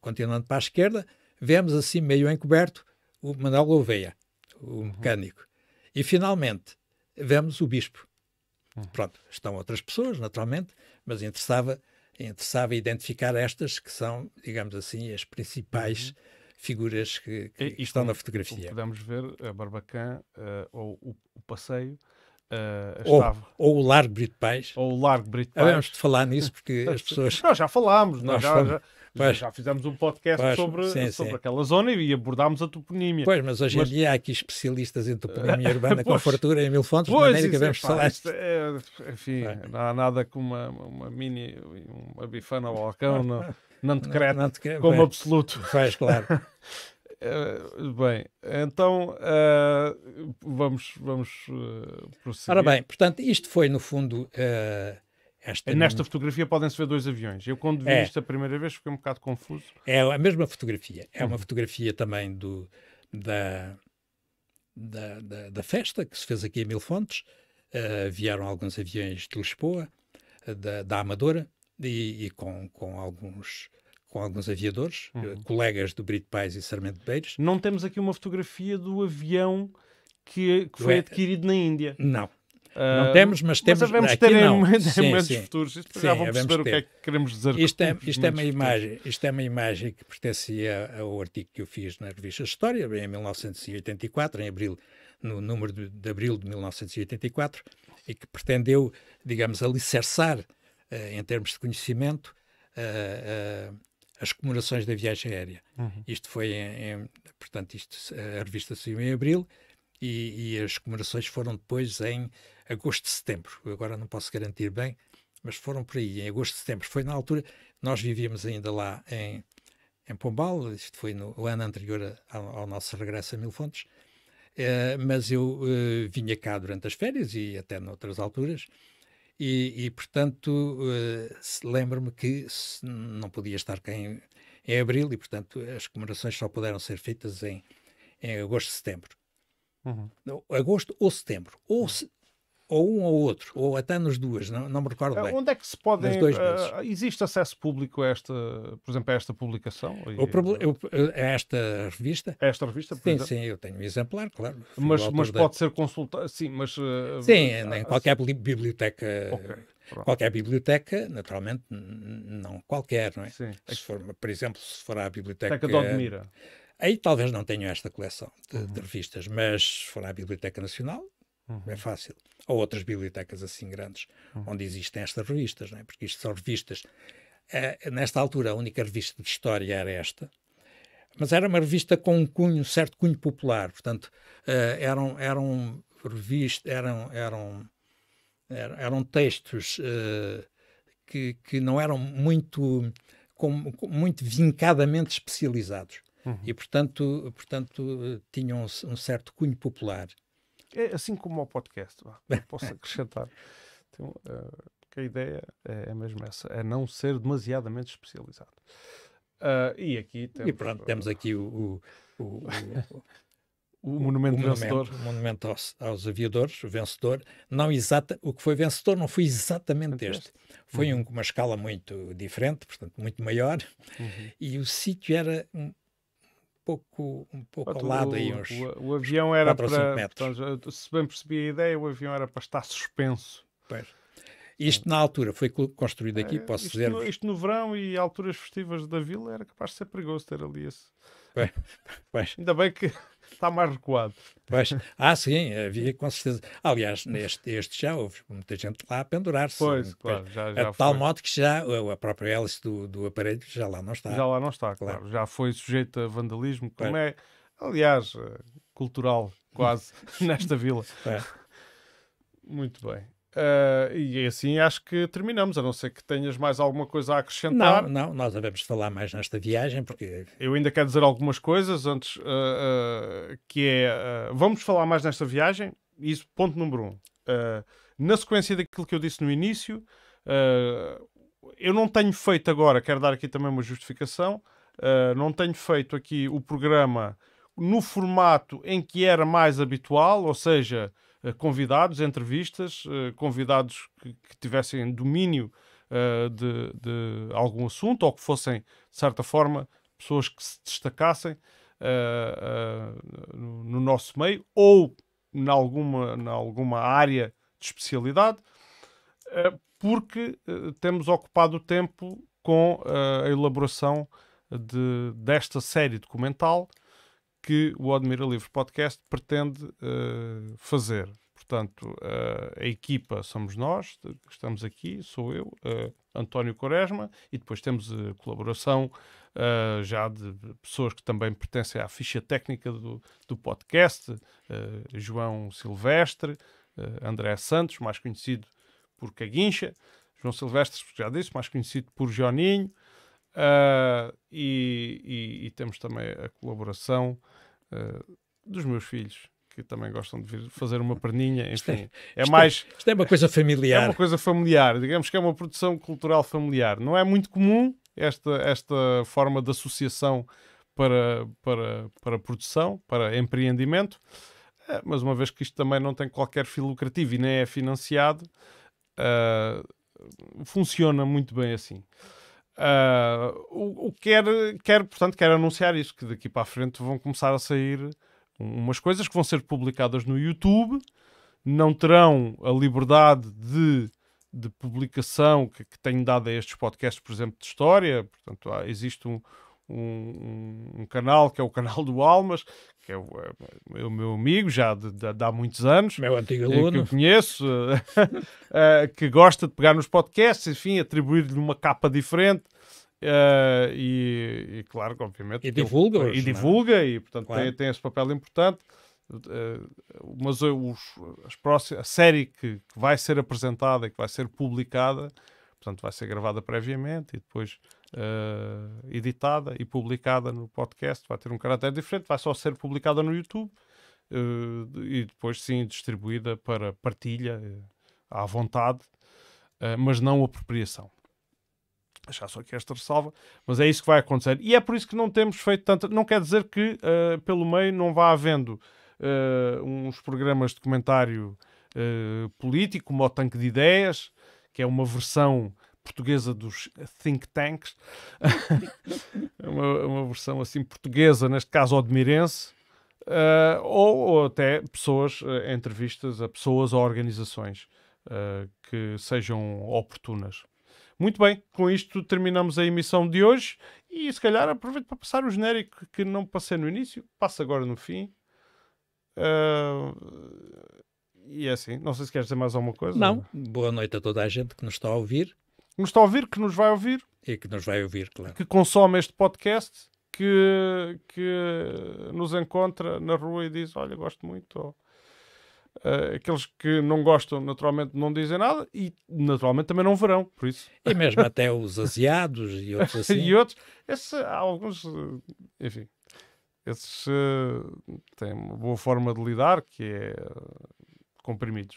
continuando para a esquerda, vemos assim, meio encoberto, o Manuel Gouveia, o uhum. mecânico. Uhum. E, finalmente, vemos o Bispo. Uhum. Pronto, estão outras pessoas, naturalmente, mas interessava interessava identificar estas que são, digamos assim, as principais uhum. figuras que, que e, estão como, na fotografia. Podemos ver a Barbacan uh, eh, ou o, o passeio. Uh, ou, ou, o Largo Brito Pais. Ou o Largo Brito Pais. vamos de falar nisso porque as pessoas. Nós já falámos, nós, é? nós já, fomos... já, Pois, já fizemos um podcast pois, sobre, sim, sobre sim. aquela zona e abordámos a toponímia. Pois, mas hoje em dia há aqui especialistas em toponímia urbana com fartura em mil fontes, pois, de maneira que vamos é, falar. Isto é, enfim, não há nada como uma, uma mini, uma bifana ao balcão, não, não creio, não, não decreto como bem, absoluto. Faz, claro. Eh, bem, então uh, vamos, vamos uh, prosseguir. Ora bem, portanto, isto foi no fundo uh, esta Nesta não... fotografia podem-se ver dois aviões. Eu, quando vi é. isto a primeira vez, fiquei um bocado confuso. É a mesma fotografia. É uma uhum. fotografia também do, da, da, da, da festa que se fez aqui em Mil Fontes. Uh, vieram alguns aviões de Lisboa, eh, da, da Amadora, e, e, com, com alguns com alguns aviadores, eh, uhum. colegas do Brito Pais e Sarmento Beiros. Não temos aqui uma fotografia do avião que, que foi adquirido na Índia. Não, não ah, temos, mas temos. Mas devemos ter em momentos, sim, sim, futuros. Isto sim, já vão perceber ter. o que é que queremos dizer. Isto é, isto é uma imagem, isto é uma imagem que pertencia ao artigo que eu fiz na revista História, em 1984, em abril, no número de, de abril de 1984, e que pretendeu, digamos, alicerçar, uh, em termos de conhecimento, uh, uh, as comemorações da viagem aérea. Uhum. Isto foi, em, em, portanto, isto, a revista saiu em abril e, e as comemorações foram depois em agosto, setembro. Agora não posso garantir bem, mas foram por aí, em agosto, setembro. Foi na altura, nós vivíamos ainda lá em, em Pombal, isto foi no, ano anterior ao, ao, nosso regresso a Mil Fontes, eh, mas eu eh, vinha cá durante as férias e até noutras alturas, e, e portanto, eh, lembro-me que não podia estar cá em, em abril, e portanto as comemorações só puderam ser feitas em, em agosto, setembro. Uhum. Agosto ou setembro. Ou, uhum. se, ou um ou outro, ou até nos duas, não, não me recordo bem. Onde é que se podem... Uh, existe acesso público a esta, por exemplo, a esta publicação? O eu, eh, esta revista? A esta revista, Sim, exemplo. sim, eu tenho um exemplar, claro. Mas, mas pode da... ser consultado, sim, mas... Uh, sim, em ah, qualquer biblioteca... Okay. Pronto. Qualquer biblioteca, naturalmente, não qualquer, não é? Sim. É se for, por exemplo, se for à biblioteca... Biblioteca de Odmira. Aí talvez não tenham esta coleção de, uhum. de revistas, mas se for à Biblioteca Nacional, uhum. é fácil. Ou outras bibliotecas assim grandes, uhum. onde existem estas revistas, não é? porque isto são revistas. É, nesta altura, a única revista de história era esta, mas era uma revista com um cunho, certo cunho popular, portanto, uh, eram, eram revistas, eram, eram, er-, eram textos uh, que, que não eram muito, com, muito vincadamente especializados Uhum. E, portanto, portanto tinham um, um, certo cunho popular. É assim como o podcast, posso acrescentar. Então, uh, que a ideia é, é mesmo essa, é não ser demasiadamente especializado. Uh, e aqui temos... E pronto, temos aqui o... o, o, o o monumento, o vencedor. Monumento, monumento aos, aos, aviadores, o vencedor. Não exata, o que foi vencedor não foi exatamente este. Foi uhum. um, uma escala muito diferente, portanto, muito maior. Uhum. E o sítio era pouco, um pouco ao lado aí, uns, o, o avião era para, se bem percebi a ideia, o avião era para estar suspenso. Pois. Isto na altura foi construído aqui, é, posso isto dizer. No, isto no verão e alturas festivas da vila era capaz de ser perigoso ter ali esse. pois. Ainda bem que está mais recuado. Pois, ah, sim, havia com certeza. Aliás, neste este já houve muita gente lá a pendurar-se. Pois, claro, já, já De tal modo que já a própria hélice do, do aparelho já lá não está. Já lá não está, claro. claro. Já foi sujeita a vandalismo, como pois. é, aliás, eh, cultural quase, nesta vila. Muito bem. Uh, e assim acho que terminamos, a não ser que tenhas mais alguma coisa a acrescentar. Não, não, nós devemos falar mais nesta viagem, porque. Eu ainda quero dizer algumas coisas antes, uh, uh, que é. vamos falar mais nesta viagem, isso, ponto número um. na sequência daquilo que eu disse no início, eu não tenho feito agora, quero dar aqui também uma justificação, não tenho feito aqui o programa no formato em que era mais habitual, ou seja eh, convidados, entrevistas, eh, convidados que, que tivessem domínio eh, de, de, algum assunto ou que fossem, de certa forma, pessoas que se destacassem no nosso meio ou em alguma, em alguma área de especialidade, porque temos ocupado o tempo com a elaboração de, desta série documental que o Admira Livre Podcast pretende uh, fazer. Portanto, uh, a equipa somos nós, que estamos aqui, sou eu, uh, António Quaresma, e depois temos a colaboração já de pessoas que também pertencem à ficha técnica do, do podcast, João Silvestre, André Santos, mais conhecido por Caguincha, João Silvestre, já disse, mais conhecido por Joninho, e, e, e, temos também a colaboração eh, dos meus filhos, que também gostam de vir fazer uma perninha, enfim. É, é, é, mais. Isto é uma coisa familiar. É uma coisa familiar, digamos que é uma produção cultural familiar. Não é muito comum esta, esta forma de associação para, para, para produção, para empreendimento, eh, mas uma vez que isto também não tem qualquer fim lucrativo e nem é financiado, uh, funciona muito bem assim. Uh, o, o quer, quer, portanto, quer anunciar isso, que daqui para a frente vão começar a sair umas coisas que vão ser publicadas no YouTube, não terão a liberdade de, de publicação que, que tenho dado a estes podcasts, por exemplo, de história. Portanto, há, existe um, um, um, canal que é o canal do Almas, que é o, é o meu amigo já de, de, de, há muitos anos, meu antigo aluno, que eu conheço, eh, que gosta de pegar nos podcasts, enfim, atribuir-lhe uma capa diferente. Uh, e, e, claro, obviamente. E divulga. e é? divulga, é? e portanto claro. tem, tem esse papel importante. Uh, mas os, as próximas, a série que, que, vai ser apresentada, e que vai ser publicada, portanto vai ser gravada previamente e depois uh, editada e publicada no podcast, vai ter um caráter diferente, vai só ser publicada no YouTube uh, e depois sim distribuída para partilha uh, à vontade, mas não apropriação. Achar só que esta ressalva, mas é isso que vai acontecer. E é por isso que não temos feito tanto. Não quer dizer que pelo meio não vá havendo uns programas de comentário político, como o Tanque de Ideias, que é uma versão portuguesa dos think tanks, é uma, é uma versão assim portuguesa, neste caso odmirense, uh, ou, ou, até pessoas, uh, entrevistas a pessoas ou organizações uh, que sejam oportunas. Muito bem, com isto terminamos a emissão de hoje e se calhar aproveito para passar o genérico que não passei no início, passo agora no fim. Uh, e é assim, não sei se queres dizer mais alguma coisa. Não, boa noite a toda a gente que nos está a ouvir nos está a ouvir, que nos vai ouvir. E que nos vai ouvir, claro. Que consome este podcast, que, que nos encontra na rua e diz: Olha, gosto muito. Ou, uh, aqueles que não gostam, naturalmente, não dizem nada e, naturalmente, também não verão. Por isso. E mesmo até os asiados e outros assim. e outros. Esse, há alguns. Enfim. Esses uh, têm uma boa forma de lidar, que é eh, comprimidos,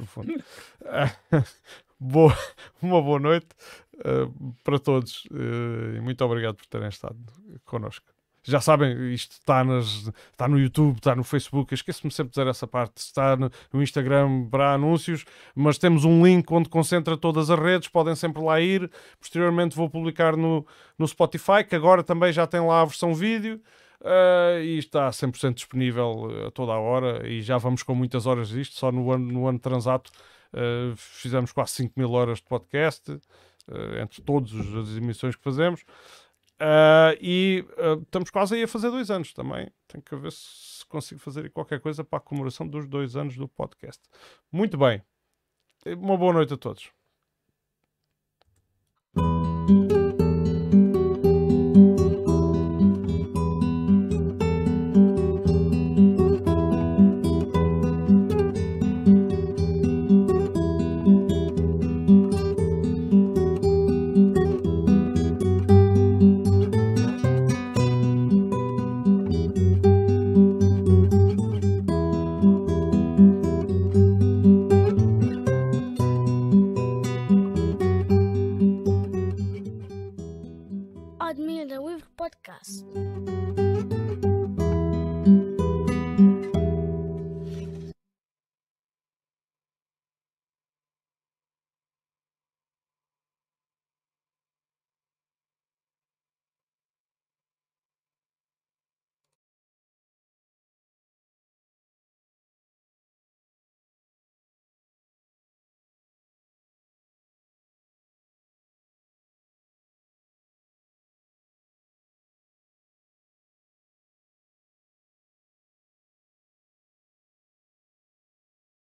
no fundo. boa, uma boa noite uh, para todos uh, e muito obrigado por terem estado connosco. Já sabem, isto está, nas, está no YouTube, está no Facebook, esqueço-me sempre de dizer essa parte, está no, no Instagram para anúncios, mas temos um link onde concentra todas as redes, podem sempre lá ir. Posteriormente vou publicar no, no Spotify, que agora também já tem lá a versão vídeo. Uh, e está 100% disponível a toda a hora e já vamos com muitas horas disto, só no ano, no ano transato eh, fizemos quase 5 mil horas de podcast, uh, entre todas as emissões que fazemos. Uh, e estamos quase aí a fazer dois anos também. Tenho que ver se consigo fazer qualquer coisa para a comemoração dos dois anos do podcast. Muito bem. Uma boa noite a todos.